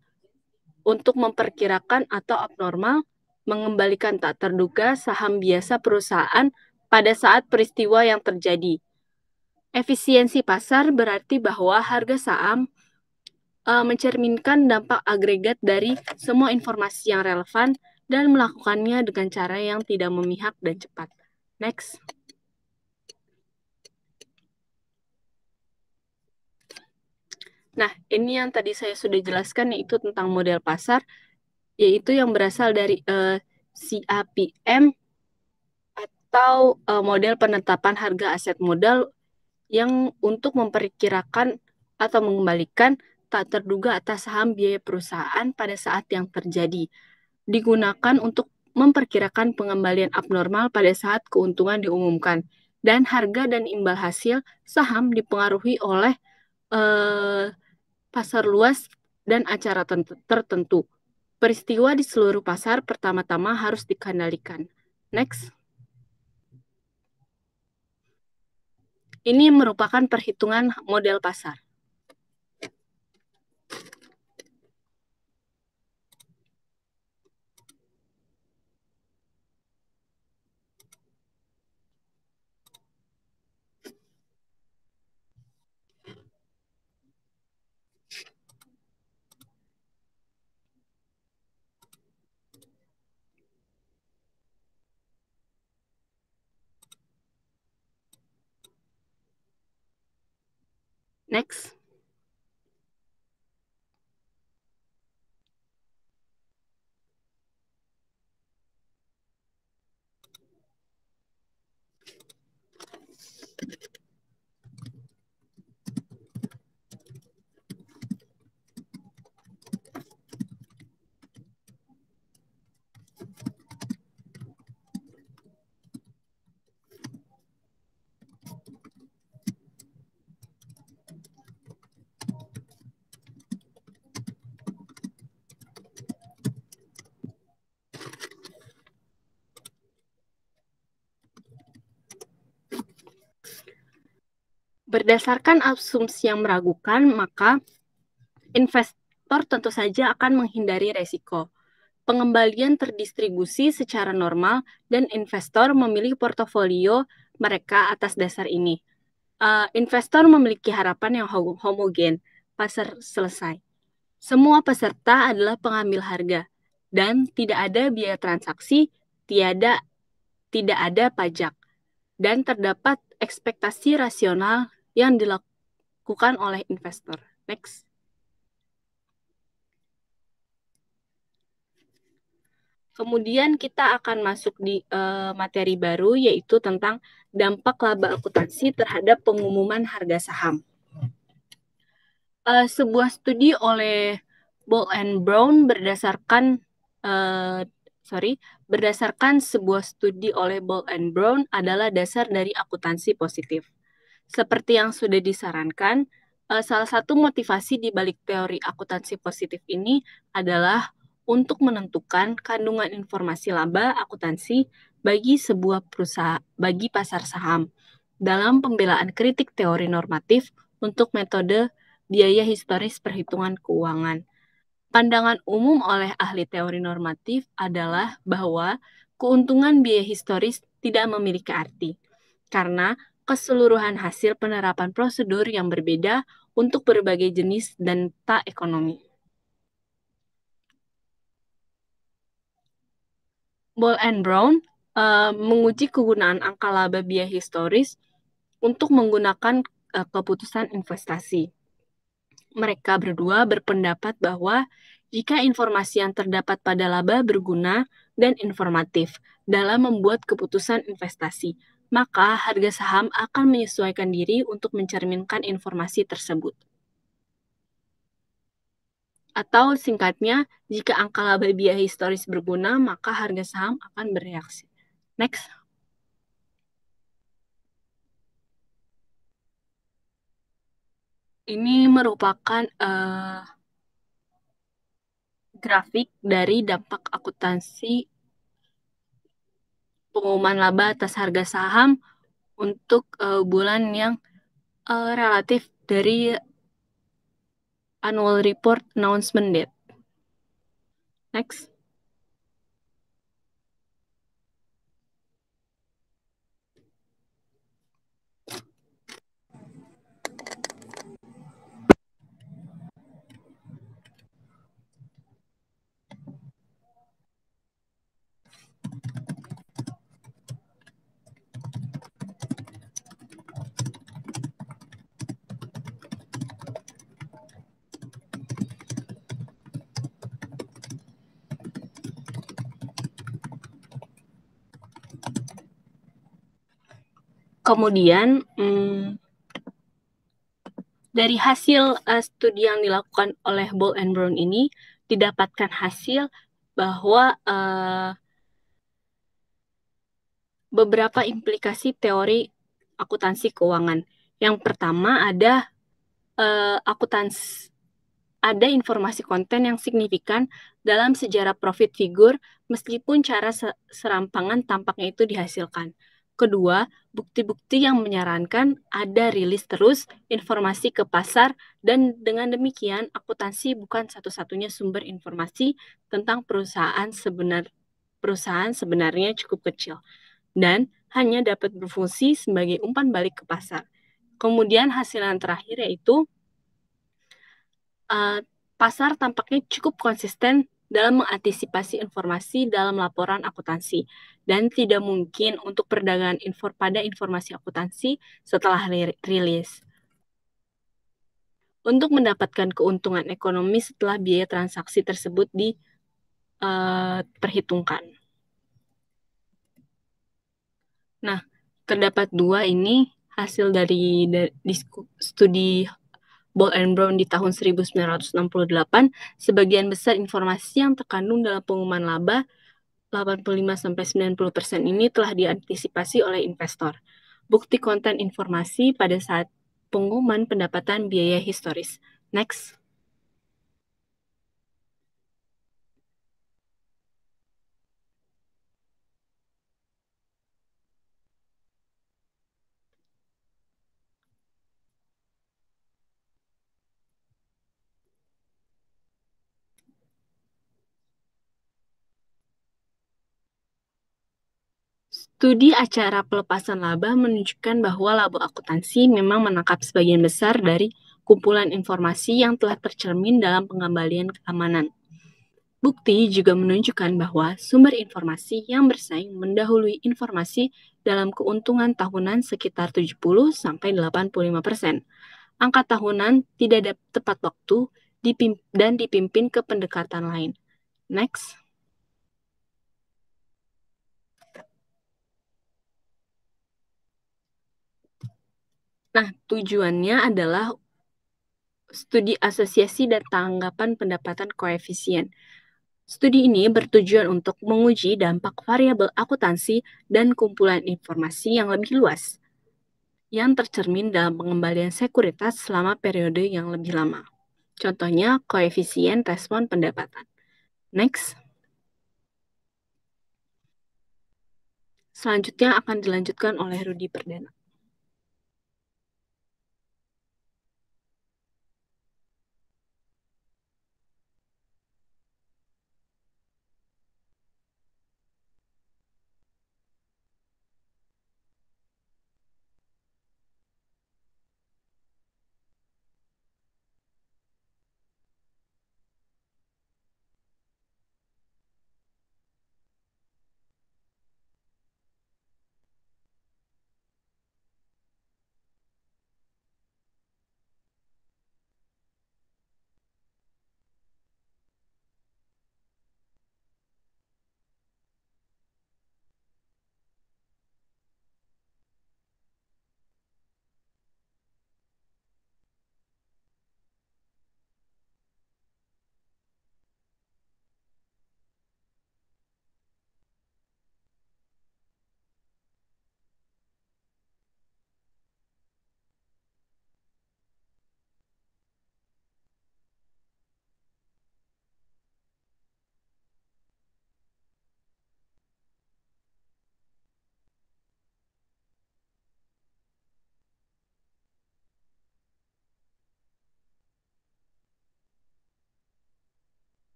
untuk memperkirakan atau abnormal mengembalikan tak terduga saham biasa perusahaan pada saat peristiwa yang terjadi. Efisiensi pasar berarti bahwa harga saham uh, mencerminkan dampak agregat dari semua informasi yang relevan dan melakukannya dengan cara yang tidak memihak dan cepat. Next. Nah, ini yang tadi saya sudah jelaskan yaitu tentang model pasar, yaitu yang berasal dari uh, eh, CAPM atau uh, model penetapan harga aset modal yang untuk memperkirakan atau mengembalikan tak terduga atas saham biaya perusahaan pada saat yang terjadi, digunakan untuk memperkirakan pengembalian abnormal pada saat keuntungan diumumkan, dan harga dan imbal hasil saham dipengaruhi oleh eh, pasar luas dan acara tertentu. Peristiwa di seluruh pasar pertama-tama harus dikendalikan. Next. Ini merupakan perhitungan model pasar. Berdasarkan asumsi yang meragukan, maka investor tentu saja akan menghindari resiko. Pengembalian terdistribusi secara normal dan investor memilih portofolio mereka atas dasar ini. Uh, investor memiliki harapan yang homogen, pasar selesai. Semua peserta adalah pengambil harga dan tidak ada biaya transaksi, tiada tidak ada pajak dan terdapat ekspektasi rasional yang dilakukan oleh investor. Next. Kemudian kita akan masuk di uh, materi baru yaitu tentang dampak laba akuntansi terhadap pengumuman harga saham. Uh, sebuah studi oleh Ball and Brown berdasarkan uh, sorry berdasarkan sebuah studi oleh Ball and Brown adalah dasar dari akuntansi positif. Seperti yang sudah disarankan, eh, salah satu motivasi di balik teori akuntansi positif ini adalah untuk menentukan kandungan informasi laba akuntansi bagi sebuah perusahaan bagi pasar saham dalam pembelaan kritik teori normatif untuk metode biaya historis perhitungan keuangan. Pandangan umum oleh ahli teori normatif adalah bahwa keuntungan biaya historis tidak memiliki arti karena keseluruhan hasil penerapan prosedur yang berbeda untuk berbagai jenis dan tak ekonomi. Ball and Brown uh, menguji kegunaan angka laba biaya historis untuk menggunakan uh, keputusan investasi. Mereka berdua berpendapat bahwa jika informasi yang terdapat pada laba berguna dan informatif dalam membuat keputusan investasi, maka harga saham akan menyesuaikan diri untuk mencerminkan informasi tersebut. Atau singkatnya, jika angka laba biaya historis berguna, maka harga saham akan bereaksi. Next. Ini merupakan uh, grafik dari dampak akuntansi pengumuman laba atas harga saham untuk uh, bulan yang uh, relatif dari annual report announcement date. Next. Kemudian hmm, dari hasil uh, studi yang dilakukan oleh Ball and Brown ini didapatkan hasil bahwa uh, beberapa implikasi teori akuntansi keuangan. Yang pertama ada uh, akuntansi ada informasi konten yang signifikan dalam sejarah profit figur meskipun cara serampangan tampaknya itu dihasilkan. Kedua, bukti-bukti yang menyarankan ada rilis terus informasi ke pasar dan dengan demikian akuntansi bukan satu-satunya sumber informasi tentang perusahaan sebenar perusahaan sebenarnya cukup kecil dan hanya dapat berfungsi sebagai umpan balik ke pasar. Kemudian hasilan terakhir yaitu uh, pasar tampaknya cukup konsisten dalam mengantisipasi informasi dalam laporan akuntansi dan tidak mungkin untuk perdagangan info pada informasi akuntansi setelah rilis. Untuk mendapatkan keuntungan ekonomi setelah biaya transaksi tersebut diperhitungkan. Eh, nah, terdapat dua ini hasil dari, dari studi Ball and Brown di tahun 1968, sebagian besar informasi yang terkandung dalam pengumuman laba 85-90% ini telah diantisipasi oleh investor. Bukti konten informasi pada saat pengumuman pendapatan biaya historis. Next. Studi acara pelepasan laba menunjukkan bahwa laba akuntansi memang menangkap sebagian besar dari kumpulan informasi yang telah tercermin dalam pengembalian keamanan. Bukti juga menunjukkan bahwa sumber informasi yang bersaing mendahului informasi dalam keuntungan tahunan sekitar 70-85%. Angka tahunan tidak tepat waktu dan dipimpin ke pendekatan lain. Next. Nah, tujuannya adalah studi asosiasi dan tanggapan pendapatan koefisien. Studi ini bertujuan untuk menguji dampak variabel akuntansi dan kumpulan informasi yang lebih luas, yang tercermin dalam pengembalian sekuritas selama periode yang lebih lama. Contohnya, koefisien respon pendapatan. Next. Selanjutnya akan dilanjutkan oleh Rudi Perdana.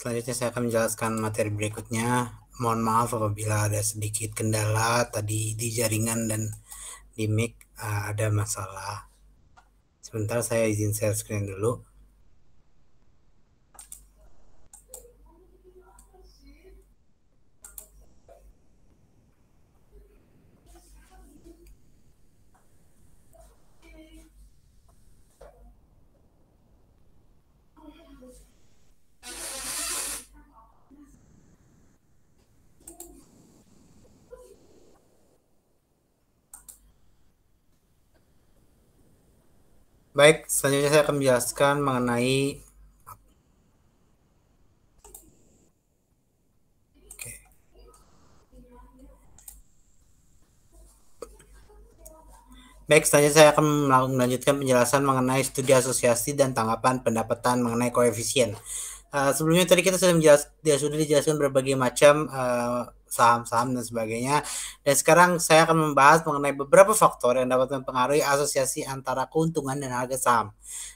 Selanjutnya saya akan menjelaskan materi berikutnya. Mohon maaf apabila ada sedikit kendala tadi di jaringan dan di mic eh, ada masalah. Sebentar saya izin share screen dulu. Baik, selanjutnya saya akan menjelaskan mengenai Baik, selanjutnya saya akan melanjutkan penjelasan mengenai studi asosiasi dan tanggapan pendapatan mengenai koefisien. Uh, sebelumnya tadi kita sudah, menjelas, sudah dijelaskan berbagai macam uh, saham-saham dan sebagainya. Dan sekarang saya akan membahas mengenai beberapa faktor yang dapat mempengaruhi asosiasi antara keuntungan dan harga saham.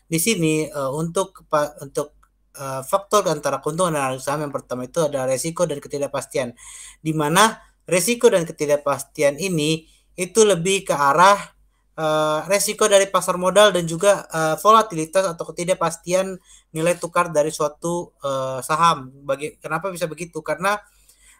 Di sini uh, untuk untuk uh, faktor antara keuntungan dan harga saham yang pertama itu ada resiko dan ketidakpastian. Di mana resiko dan ketidakpastian ini itu lebih ke arah uh, resiko dari pasar modal dan juga uh, volatilitas atau ketidakpastian nilai tukar dari suatu uh, saham. Bagi kenapa bisa begitu? Karena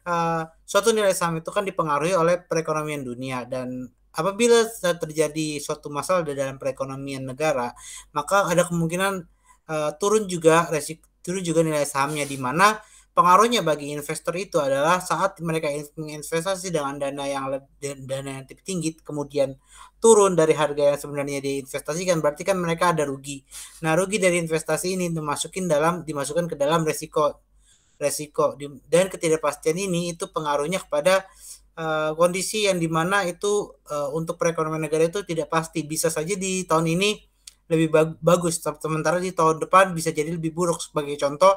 Eh, suatu nilai saham itu kan dipengaruhi oleh perekonomian dunia dan apabila terjadi suatu masalah di dalam perekonomian negara, maka ada kemungkinan uh, turun juga resiko turun juga nilai sahamnya di mana pengaruhnya bagi investor itu adalah saat mereka menginvestasi dengan dana yang dana yang tinggi kemudian turun dari harga yang sebenarnya diinvestasikan berarti kan mereka ada rugi. Nah, rugi dari investasi ini dimasukin dalam dimasukkan ke dalam resiko resiko dan ketidakpastian ini itu pengaruhnya kepada uh, kondisi yang dimana itu uh, untuk perekonomian negara itu tidak pasti bisa saja di tahun ini lebih bag bagus sementara di tahun depan bisa jadi lebih buruk sebagai contoh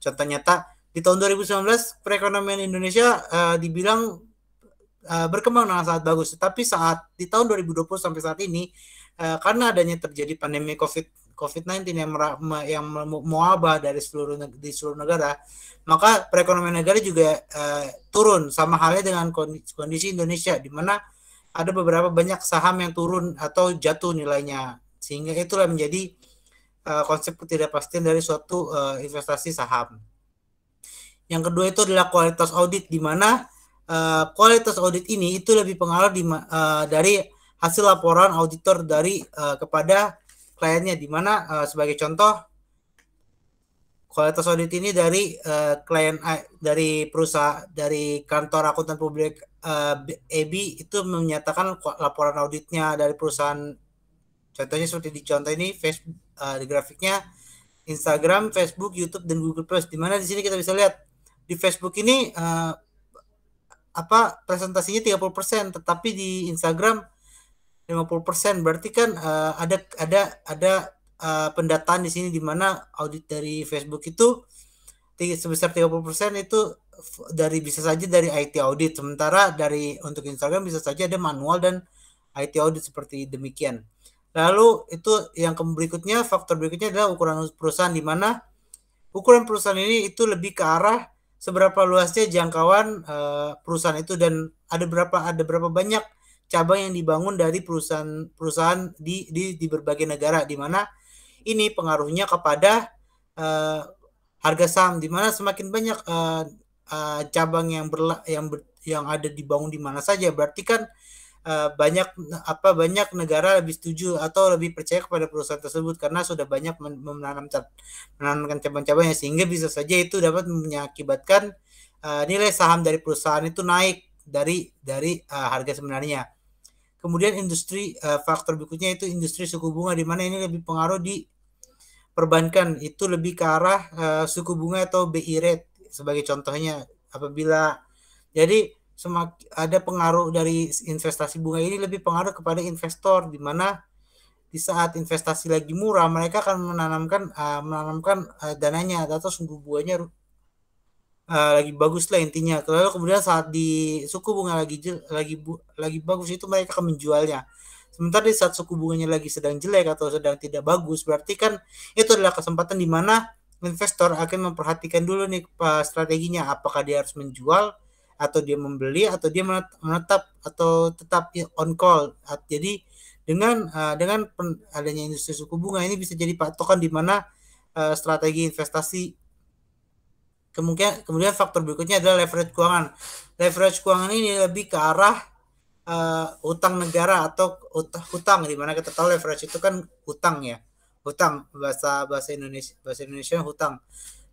contoh nyata di tahun 2019 perekonomian Indonesia uh, dibilang uh, berkembang dengan sangat bagus. Tapi saat di tahun 2020 sampai saat ini karena adanya terjadi pandemi COVID COVID-19 yang yang mewabah dari seluruh di seluruh negara, maka perekonomian negara juga uh, turun sama halnya dengan kondisi Indonesia di mana ada beberapa banyak saham yang turun atau jatuh nilainya sehingga itulah menjadi uh, konsep ketidakpastian dari suatu uh, investasi saham. Yang kedua itu adalah kualitas audit di mana uh, kualitas audit ini itu lebih pengaruh di, uh, dari hasil laporan auditor dari uh, kepada kliennya di mana uh, sebagai contoh kualitas audit ini dari uh, klien eh, dari perusahaan dari kantor akuntan publik uh, AB itu menyatakan laporan auditnya dari perusahaan contohnya seperti di contoh ini Facebook uh, di grafiknya Instagram, Facebook, YouTube dan Google Plus di mana di sini kita bisa lihat di Facebook ini uh, apa presentasinya 30% tetapi di Instagram 50%. Berarti kan uh, ada ada ada uh, pendataan di sini di mana audit dari Facebook itu sebesar 30% itu dari bisa saja dari IT audit. Sementara dari untuk Instagram bisa saja ada manual dan IT audit seperti demikian. Lalu itu yang ke berikutnya faktor berikutnya adalah ukuran perusahaan di mana ukuran perusahaan ini itu lebih ke arah seberapa luasnya jangkauan uh, perusahaan itu dan ada berapa ada berapa banyak cabang yang dibangun dari perusahaan-perusahaan di, di di berbagai negara di mana ini pengaruhnya kepada uh, harga saham di mana semakin banyak uh, uh, cabang yang berla yang ber yang ada dibangun di mana saja berarti kan uh, banyak apa banyak negara lebih setuju atau lebih percaya kepada perusahaan tersebut karena sudah banyak men menanam menanamkan cabang-cabangnya sehingga bisa saja itu dapat menyakibatkan uh, nilai saham dari perusahaan itu naik dari dari uh, harga sebenarnya Kemudian industri uh, faktor berikutnya itu industri suku bunga di mana ini lebih pengaruh di perbankan itu lebih ke arah uh, suku bunga atau BI rate sebagai contohnya apabila jadi semak ada pengaruh dari investasi bunga ini lebih pengaruh kepada investor di mana di saat investasi lagi murah mereka akan menanamkan uh, menanamkan uh, dananya atau suku bunganya uh, lagi bagus lah intinya. kalau kemudian saat di suku bunga lagi lagi bu, lagi bagus itu mereka akan menjualnya. Sementara di saat suku bunganya lagi sedang jelek atau sedang tidak bagus, berarti kan itu adalah kesempatan di mana investor akan memperhatikan dulu nih eh, strateginya apakah dia harus menjual atau dia membeli atau dia menetap atau tetap on call. Jadi dengan uh, dengan adanya industri suku bunga ini bisa jadi patokan di mana uh, strategi investasi Kemudian kemudian faktor berikutnya adalah leverage keuangan. Leverage keuangan ini lebih ke arah uh, utang negara atau utang, hutang di mana kita tahu leverage itu kan utang ya. utang bahasa bahasa Indonesia bahasa Indonesia utang.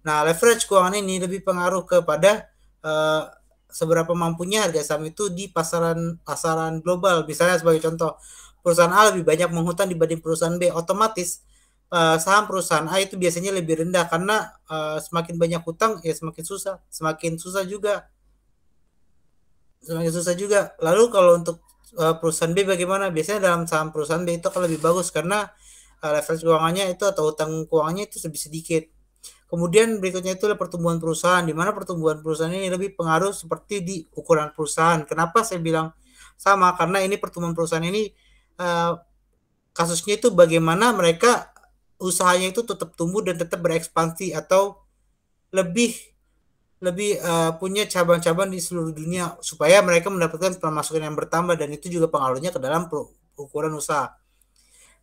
Nah, leverage keuangan ini lebih pengaruh kepada uh, seberapa mampunya harga saham itu di pasaran pasaran global. Misalnya sebagai contoh, perusahaan A lebih banyak menghutang dibanding perusahaan B, otomatis Eh, saham perusahaan A itu biasanya lebih rendah karena uh, semakin banyak hutang ya semakin susah, semakin susah juga. Semakin susah juga. Lalu kalau untuk uh, perusahaan B bagaimana? Biasanya dalam saham perusahaan B itu akan lebih bagus karena uh, leverage keuangannya itu atau hutang keuangannya itu lebih sedikit. Kemudian berikutnya itu adalah pertumbuhan perusahaan, di mana pertumbuhan perusahaan ini lebih pengaruh seperti di ukuran perusahaan. Kenapa saya bilang sama? Karena ini pertumbuhan perusahaan ini uh, kasusnya itu bagaimana mereka usahanya itu tetap tumbuh dan tetap berekspansi atau lebih lebih uh, punya cabang-cabang di seluruh dunia supaya mereka mendapatkan pemasukan yang bertambah dan itu juga pengaruhnya ke dalam ukuran usaha.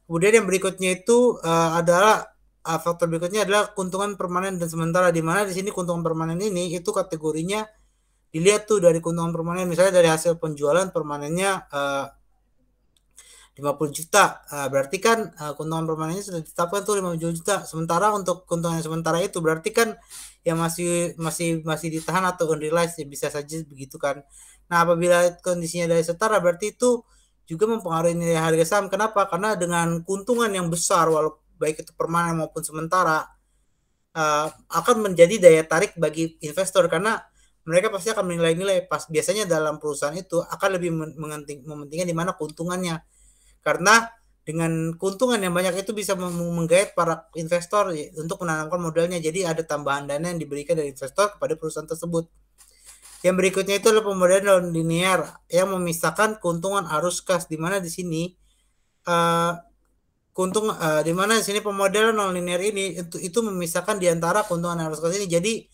Kemudian yang berikutnya itu uh, adalah uh, faktor berikutnya adalah keuntungan permanen dan sementara di mana di sini keuntungan permanen ini itu kategorinya dilihat tuh dari keuntungan permanen misalnya dari hasil penjualan permanennya uh, 50 juta. Uh, berarti kan uh, keuntungan permanennya sudah ditetapkan tuh 50 juta. Sementara untuk keuntungan sementara itu berarti kan yang masih masih masih ditahan atau unrealized ya bisa saja begitu kan. Nah, apabila kondisinya dari setara berarti itu juga mempengaruhi nilai harga saham. Kenapa? Karena dengan keuntungan yang besar walaupun baik itu permanen maupun sementara uh, akan menjadi daya tarik bagi investor karena mereka pasti akan menilai-nilai pas biasanya dalam perusahaan itu akan lebih mementingkan di mana keuntungannya karena dengan keuntungan yang banyak itu bisa menggait para investor untuk menanamkan modalnya. Jadi ada tambahan dana yang diberikan dari investor kepada perusahaan tersebut. Yang berikutnya itu adalah pemodelan non linear yang memisahkan keuntungan arus kas di mana di sini uh, keuntung uh, di mana di sini pemodelan non linear ini itu, itu memisahkan di antara keuntungan arus kas ini. Jadi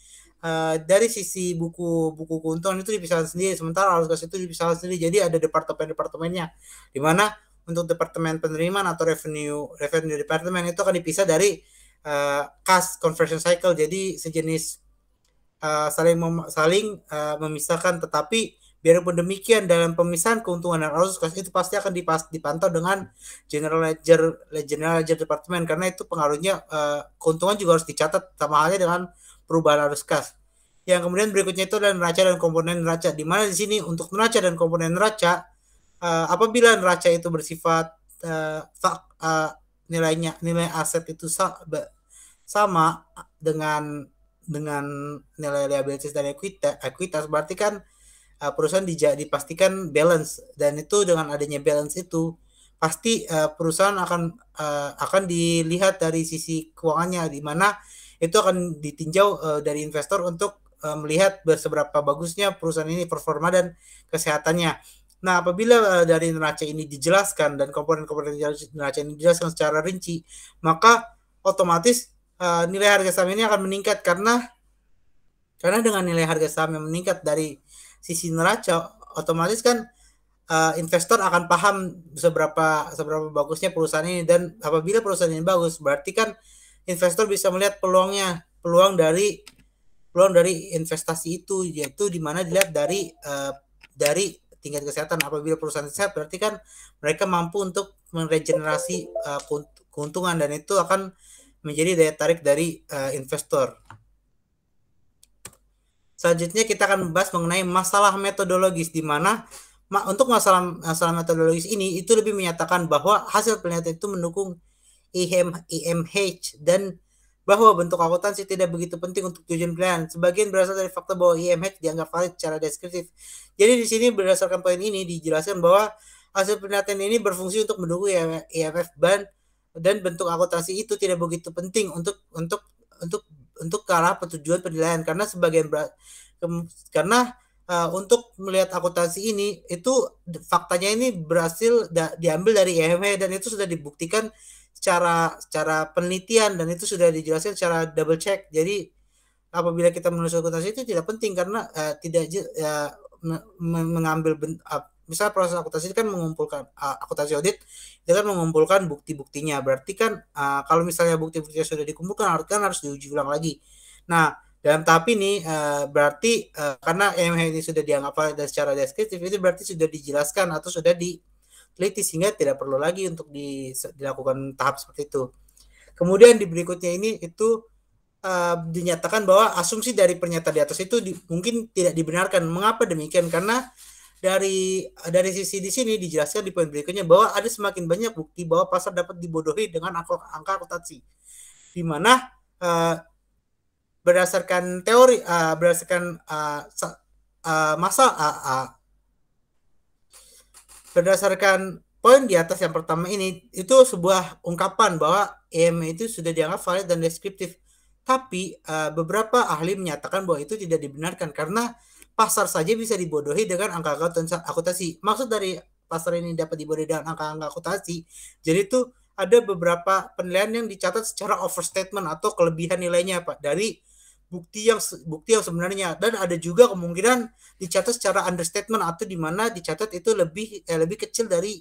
uh, dari sisi buku buku keuntungan itu dipisahkan sendiri sementara arus kas itu dipisahkan sendiri. Jadi ada departemen-departemennya di mana untuk departemen penerimaan atau revenue revenue departemen itu akan dipisah dari uh, cash conversion cycle jadi sejenis uh, saling mem saling uh, memisahkan tetapi biarpun demikian dalam pemisahan keuntungan dan arus kas itu pasti akan dipas dipantau dengan general ledger general ledger departemen karena itu pengaruhnya uh, keuntungan juga harus dicatat sama halnya dengan perubahan arus kas yang kemudian berikutnya itu adalah neraca dan komponen neraca di mana di sini untuk neraca dan komponen neraca uh, apabila neraca itu bersifat uh, uh, nilainya nilai aset itu sa sama dengan dengan nilai liabilitas dan ekuitas, ekuitas berarti kan uh, perusahaan dij dipastikan balance dan itu dengan adanya balance itu pasti uh, perusahaan akan uh, akan dilihat dari sisi keuangannya di mana itu akan ditinjau uh, dari investor untuk uh, melihat seberapa bagusnya perusahaan ini performa dan kesehatannya Nah, apabila uh, dari neraca ini dijelaskan dan komponen-komponen neraca ini dijelaskan secara rinci, maka otomatis uh, nilai harga saham ini akan meningkat karena karena dengan nilai harga saham yang meningkat dari sisi neraca, otomatis kan uh, investor akan paham seberapa seberapa bagusnya perusahaan ini dan apabila perusahaan ini bagus, berarti kan investor bisa melihat peluangnya, peluang dari peluang dari investasi itu yaitu dimana dilihat dari uh, dari tingkat kesehatan. Apabila perusahaan sehat berarti kan mereka mampu untuk meregenerasi uh, keuntungan dan itu akan menjadi daya tarik dari uh, investor. Selanjutnya kita akan membahas mengenai masalah metodologis di mana ma untuk masalah masalah metodologis ini itu lebih menyatakan bahwa hasil penelitian itu mendukung IMH dan bahwa bentuk akuntansi tidak begitu penting untuk tujuan plan. Sebagian berasal dari fakta bahwa IMH dianggap valid secara deskriptif. Jadi di sini berdasarkan poin ini dijelaskan bahwa hasil penelitian ini berfungsi untuk mendukung IMF ban dan bentuk akuntansi itu tidak begitu penting untuk untuk untuk untuk ke arah tujuan penilaian karena sebagian ber, karena uh, untuk melihat akuntansi ini itu faktanya ini berhasil da, diambil dari IMF dan itu sudah dibuktikan secara secara penelitian dan itu sudah dijelaskan secara double check. Jadi apabila kita menulis akuntansi itu tidak penting karena uh, tidak uh, mengambil bent, uh, misal proses akuntansi kan mengumpulkan uh, akuntansi audit itu kan mengumpulkan bukti-buktinya. Berarti kan uh, kalau misalnya bukti-buktinya sudah dikumpulkan harus kan harus diuji ulang lagi. Nah, dalam tahap ini uh, berarti uh, karena EMH ini sudah dianggap dan secara deskriptif itu berarti sudah dijelaskan atau sudah di teliti sehingga tidak perlu lagi untuk di, dilakukan tahap seperti itu. Kemudian di berikutnya ini itu uh, dinyatakan bahwa asumsi dari pernyataan di atas itu di, mungkin tidak dibenarkan. Mengapa demikian? Karena dari dari sisi di sini dijelaskan di poin berikutnya bahwa ada semakin banyak bukti bahwa pasar dapat dibodohi dengan angka, angka rotasi. Di mana uh, berdasarkan teori uh, berdasarkan uh, uh, masa uh, uh, berdasarkan poin di atas yang pertama ini itu sebuah ungkapan bahwa EM itu sudah dianggap valid dan deskriptif. Tapi uh, beberapa ahli menyatakan bahwa itu tidak dibenarkan karena pasar saja bisa dibodohi dengan angka-angka akutasi. Maksud dari pasar ini dapat dibodohi dengan angka-angka akutasi. Jadi itu ada beberapa penilaian yang dicatat secara overstatement atau kelebihan nilainya Pak dari bukti yang bukti yang sebenarnya dan ada juga kemungkinan dicatat secara understatement atau di mana dicatat itu lebih eh, lebih kecil dari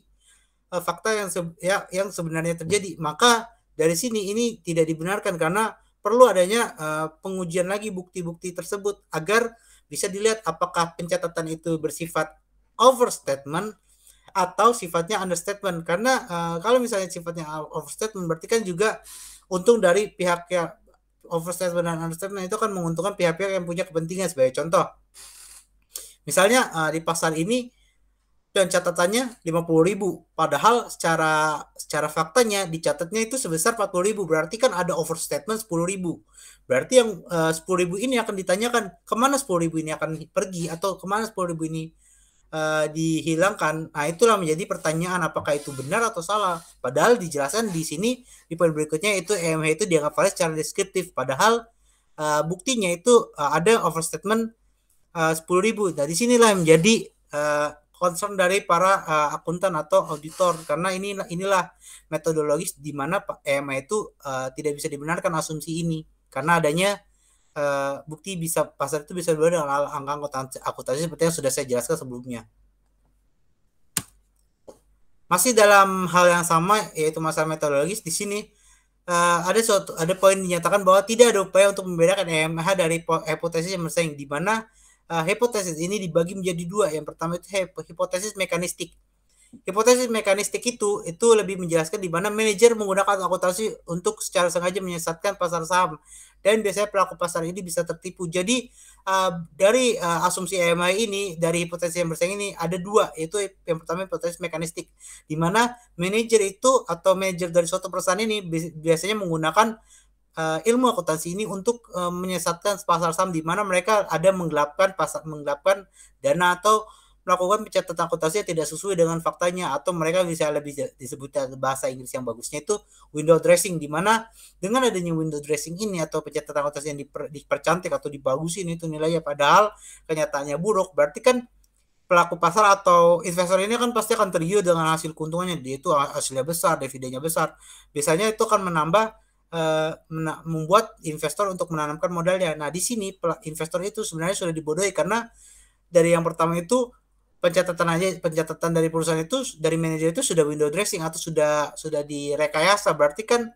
eh, fakta yang se ya, yang sebenarnya terjadi maka dari sini ini tidak dibenarkan karena perlu adanya eh, pengujian lagi bukti-bukti tersebut agar bisa dilihat apakah pencatatan itu bersifat overstatement atau sifatnya understatement karena uh, kalau misalnya sifatnya overstatement berarti kan juga untung dari pihak yang overstatement dan understatement nah, itu kan menguntungkan pihak-pihak yang punya kepentingan sebagai contoh. Misalnya uh, di pasar ini dan catatannya 50.000 padahal secara secara faktanya dicatatnya itu sebesar 40.000 berarti kan ada overstatement 10.000. Berarti yang eh, uh, 10.000 ini akan ditanyakan kemana 10.000 ini akan pergi atau kemana 10.000 ini uh, dihilangkan. Nah, itulah menjadi pertanyaan apakah itu benar atau salah. Padahal dijelaskan di sini di poin berikutnya itu EMH itu dianggap valid secara deskriptif padahal uh, buktinya itu uh, ada overstatement uh, 10.000. Nah, di sinilah menjadi uh, concern dari para uh, akuntan atau auditor karena ini inilah metodologis di mana EMH itu uh, tidak bisa dibenarkan asumsi ini karena adanya Eh, bukti bisa pasar itu bisa berubah dengan angka akuntansi, akuntansi seperti yang sudah saya jelaskan sebelumnya. Masih dalam hal yang sama yaitu masalah metodologis di sini uh, ada suatu ada poin dinyatakan bahwa tidak ada upaya untuk membedakan EMH dari hipotesis yang bersaing di mana uh, hipotesis ini dibagi menjadi dua. Yang pertama itu hipotesis mekanistik. Hipotesis mekanistik itu itu lebih menjelaskan di mana manajer menggunakan akuntansi untuk secara sengaja menyesatkan pasar saham dan biasanya pelaku pasar ini bisa tertipu. Jadi uh, dari uh, asumsi EMI ini dari hipotesis yang bersaing ini ada dua yaitu yang pertama hipotesis mekanistik di mana manajer itu atau manajer dari suatu perusahaan ini biasanya menggunakan uh, ilmu akuntansi ini untuk uh, menyesatkan pasar saham di mana mereka ada menggelapkan pasar menggelapkan dana atau melakukan pencatatan kota yang tidak sesuai dengan faktanya atau mereka bisa lebih disebut bahasa Inggris yang bagusnya itu window dressing di mana dengan adanya window dressing ini atau pencatatan akuntansi yang diper, dipercantik atau dibagusin itu nilainya padahal kenyataannya buruk berarti kan pelaku pasar atau investor ini kan pasti akan tergiur dengan hasil keuntungannya dia itu hasilnya besar dividennya besar biasanya itu akan menambah uh, membuat investor untuk menanamkan modalnya nah di sini investor itu sebenarnya sudah dibodohi karena dari yang pertama itu pencatatan aja pencatatan dari perusahaan itu dari manajer itu sudah window dressing atau sudah sudah direkayasa berarti kan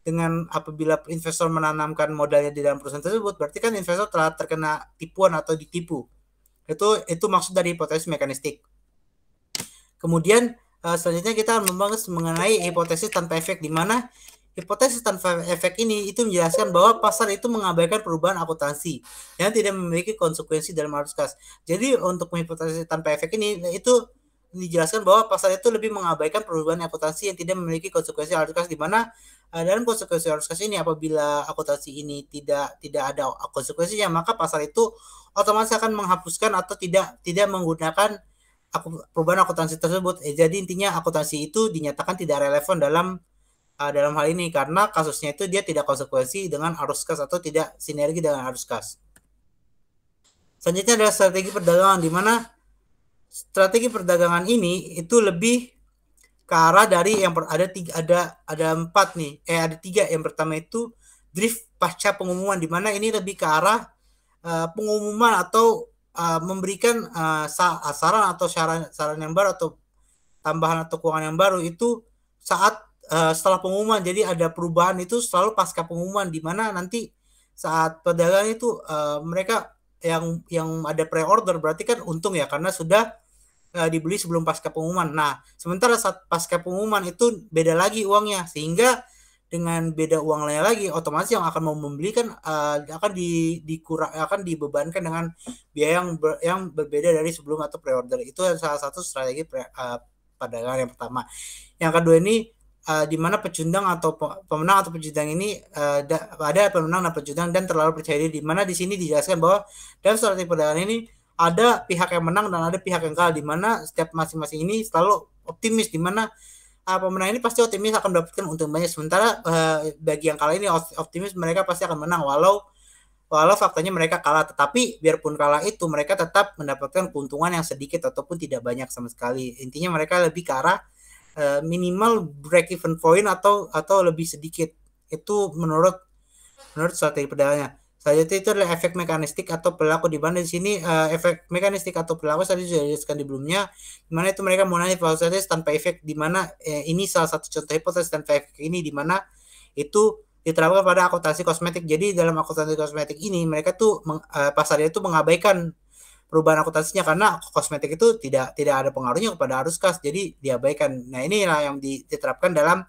dengan apabila investor menanamkan modalnya di dalam perusahaan tersebut berarti kan investor telah terkena tipuan atau ditipu itu itu maksud dari hipotesis mekanistik kemudian eh, selanjutnya kita membahas mengenai hipotesis tanpa efek di mana Hipotesis tanpa efek ini itu menjelaskan bahwa pasar itu mengabaikan perubahan akuntansi yang tidak memiliki konsekuensi dalam arus kas. Jadi untuk hipotesis tanpa efek ini itu dijelaskan bahwa pasar itu lebih mengabaikan perubahan akuntansi yang tidak memiliki konsekuensi arus kas di mana dan eh, dalam konsekuensi arus kas ini apabila akuntansi ini tidak tidak ada konsekuensinya maka pasar itu otomatis akan menghapuskan atau tidak tidak menggunakan perubahan akuntansi tersebut. Eh, jadi intinya akuntansi itu dinyatakan tidak relevan dalam uh, dalam hal ini karena kasusnya itu dia tidak konsekuensi dengan arus kas atau tidak sinergi dengan arus kas. Selanjutnya adalah strategi perdagangan di mana strategi perdagangan ini itu lebih ke arah dari yang per, ada tiga ada ada empat nih eh ada tiga yang pertama itu drift pasca pengumuman di mana ini lebih ke arah uh, pengumuman atau uh, memberikan uh, saran atau saran saran yang baru atau tambahan atau keuangan yang baru itu saat Eh, setelah pengumuman. Jadi ada perubahan itu selalu pasca pengumuman di mana nanti saat pedagang itu uh, mereka yang yang ada pre-order berarti kan untung ya karena sudah uh, dibeli sebelum pasca pengumuman. Nah, sementara saat pasca pengumuman itu beda lagi uangnya sehingga dengan beda uang lain lagi otomatis yang akan mau membeli kan uh, akan di dikurang akan dibebankan dengan biaya yang ber, yang berbeda dari sebelum atau pre-order. Itu salah satu strategi pre, uh, perdagangan yang pertama. Yang kedua ini Eh, di mana pecundang atau pemenang atau pecundang ini uh, ada pemenang dan pecundang dan terlalu percaya diri di mana di sini dijelaskan bahwa dalam strategi perdagangan ini ada pihak yang menang dan ada pihak yang kalah di mana setiap masing-masing ini selalu optimis di mana uh, pemenang ini pasti optimis akan mendapatkan untung banyak sementara uh, bagi yang kalah ini optimis mereka pasti akan menang walau walau faktanya mereka kalah tetapi biarpun kalah itu mereka tetap mendapatkan keuntungan yang sedikit ataupun tidak banyak sama sekali intinya mereka lebih ke arah uh, minimal break even point atau atau lebih sedikit itu menurut menurut strategi pedalnya selanjutnya itu adalah efek mekanistik atau pelaku di mana di sini uh, efek mekanistik atau pelaku tadi sudah dijelaskan di sebelumnya di mana itu mereka mengenai falsitas tanpa efek di mana eh, ini salah satu contoh hipotesis tanpa efek ini di mana itu diterapkan pada akuntansi kosmetik jadi dalam akuntansi kosmetik ini mereka tuh meng, uh, pasarnya itu mengabaikan perubahan akuntansinya karena kosmetik itu tidak tidak ada pengaruhnya kepada arus kas jadi diabaikan nah inilah yang diterapkan dalam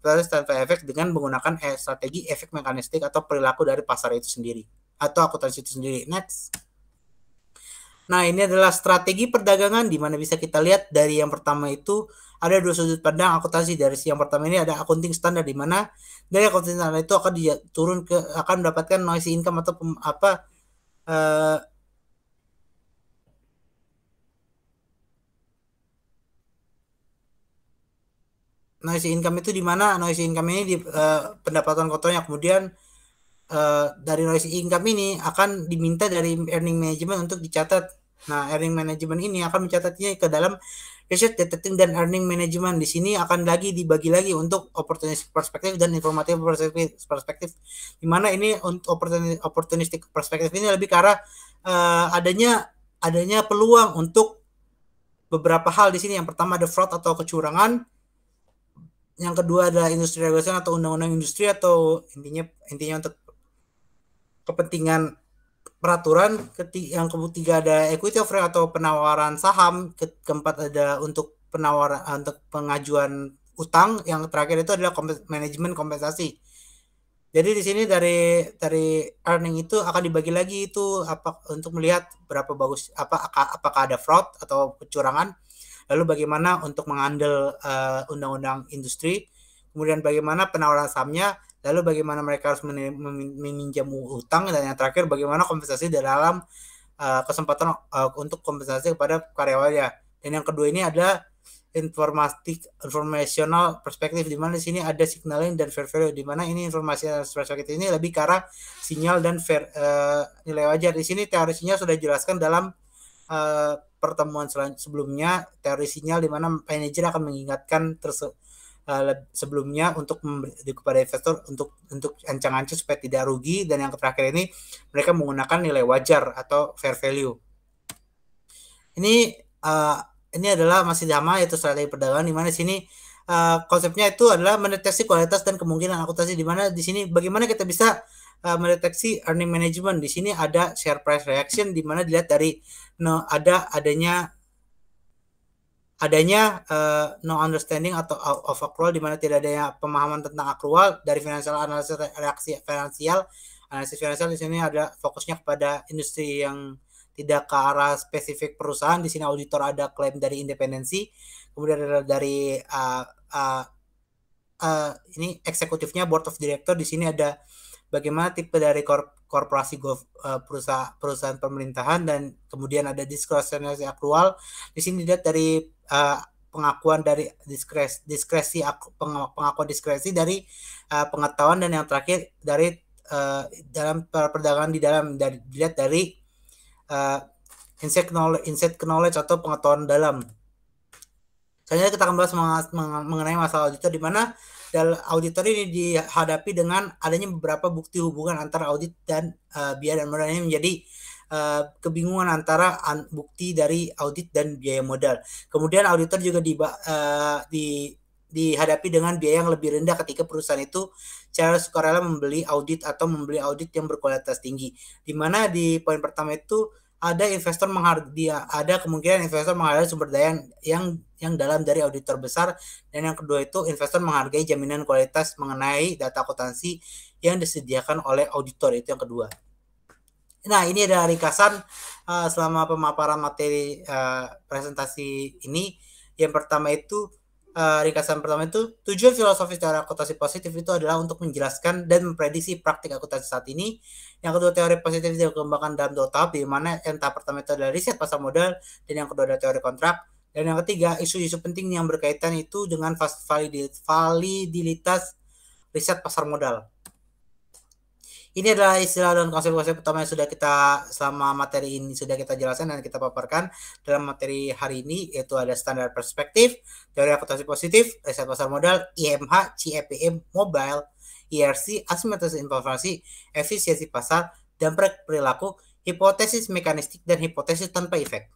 proses tanpa efek dengan menggunakan e, strategi efek mekanistik atau perilaku dari pasar itu sendiri atau akuntansi itu sendiri next nah ini adalah strategi perdagangan di mana bisa kita lihat dari yang pertama itu ada dua sudut pandang akuntansi dari yang pertama ini ada akunting standar di mana dari akunting standar itu akan turun ke akan mendapatkan noise income atau apa eh, noise income itu di mana noise income ini di uh, pendapatan kotornya kemudian uh, dari noise income ini akan diminta dari earning management untuk dicatat nah earning management ini akan mencatatnya ke dalam research detecting dan earning management di sini akan lagi dibagi lagi untuk opportunistic perspektif dan informatif perspektif perspektif di mana ini untuk opportunistic perspektif ini lebih ke arah uh, adanya adanya peluang untuk beberapa hal di sini yang pertama ada fraud atau kecurangan yang kedua adalah industri regulasi atau undang-undang industri atau intinya intinya untuk kepentingan peraturan yang ketiga ada equity offering atau penawaran saham keempat ada untuk penawaran ah, untuk pengajuan utang yang terakhir itu adalah kompens manajemen kompensasi jadi di sini dari dari earning itu akan dibagi lagi itu apa untuk melihat berapa bagus apa apakah ada fraud atau kecurangan lalu bagaimana untuk mengandel uh, eh, undang-undang industri, kemudian bagaimana penawaran sahamnya, lalu bagaimana mereka harus meminjam hutang, dan yang terakhir bagaimana kompensasi dalam uh, kesempatan uh, untuk kompensasi kepada karyawannya. Dan yang kedua ini ada informatik informational perspektif di mana di sini ada signaling dan fair value di mana ini informasi perspektif ini lebih ke arah sinyal dan fair uh, nilai wajar di sini teorisinya sudah dijelaskan dalam uh, pertemuan sebelumnya teori sinyal di mana manajer akan mengingatkan terus uh, eh, sebelumnya untuk memberi kepada investor untuk untuk ancang-ancang supaya tidak rugi dan yang terakhir ini mereka menggunakan nilai wajar atau fair value. Ini uh, ini adalah masih sama yaitu strategi perdagangan di mana di sini uh, konsepnya itu adalah mendeteksi kualitas dan kemungkinan akuntansi di mana di sini bagaimana kita bisa Eh, mendeteksi earning management. Di sini ada share price reaction di mana dilihat dari no ada adanya adanya uh, no understanding atau of accrual di mana tidak adanya pemahaman tentang accrual dari financial analysis reaksi finansial analisis finansial di sini ada fokusnya kepada industri yang tidak ke arah spesifik perusahaan di sini auditor ada klaim dari independensi kemudian ada dari uh, uh, uh, ini eksekutifnya board of director di sini ada bagaimana tipe dari korporasi eh, perusahaan, perusahaan pemerintahan dan kemudian ada diskresi akrual. Di sini dilihat dari uh, pengakuan dari diskresi, diskresi pengakuan diskresi dari uh, pengetahuan dan yang terakhir dari uh, dalam perdagangan di dalam dari dilihat dari uh, insight knowledge, insight knowledge atau pengetahuan dalam. Selanjutnya kita akan bahas mengenai masalah auditor di mana dalam auditor ini dihadapi dengan adanya beberapa bukti hubungan antara audit dan uh, biaya dan modal ini menjadi uh, kebingungan antara an bukti dari audit dan biaya modal. Kemudian auditor juga di, uh, eh, di dihadapi dengan biaya yang lebih rendah ketika perusahaan itu secara sukarela membeli audit atau membeli audit yang berkualitas tinggi. Di mana di poin pertama itu ada investor menghargai ada kemungkinan investor menghargai sumber daya yang, yang yang dalam dari auditor besar dan yang kedua itu investor menghargai jaminan kualitas mengenai data akuntansi yang disediakan oleh auditor itu yang kedua. Nah ini adalah ringkasan uh, selama pemaparan materi uh, presentasi ini yang pertama itu uh, ringkasan pertama itu tujuan filosofis dari akuntansi positif itu adalah untuk menjelaskan dan memprediksi praktik akuntansi saat ini. Yang kedua teori positif dikembangkan dalam dua tahap di mana yang tahap pertama itu adalah riset pasar modal dan yang kedua adalah teori kontrak. Dan yang ketiga isu-isu penting yang berkaitan itu dengan validitas riset pasar modal. Ini adalah istilah dan konsep-konsep pertama yang sudah kita selama materi ini sudah kita jelaskan dan kita paparkan dalam materi hari ini yaitu ada standar perspektif, teori akutasi positif, riset pasar modal, IMH, CEPM, mobile, IRC, e asimetris informasi, efisiensi pasar, dan perilaku, hipotesis mekanistik dan hipotesis tanpa efek.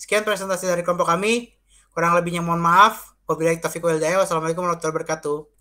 Sekian presentasi dari kelompok kami. Kurang lebihnya mohon maaf. Wabillahi taufiq wal Wassalamualaikum warahmatullahi wabarakatuh.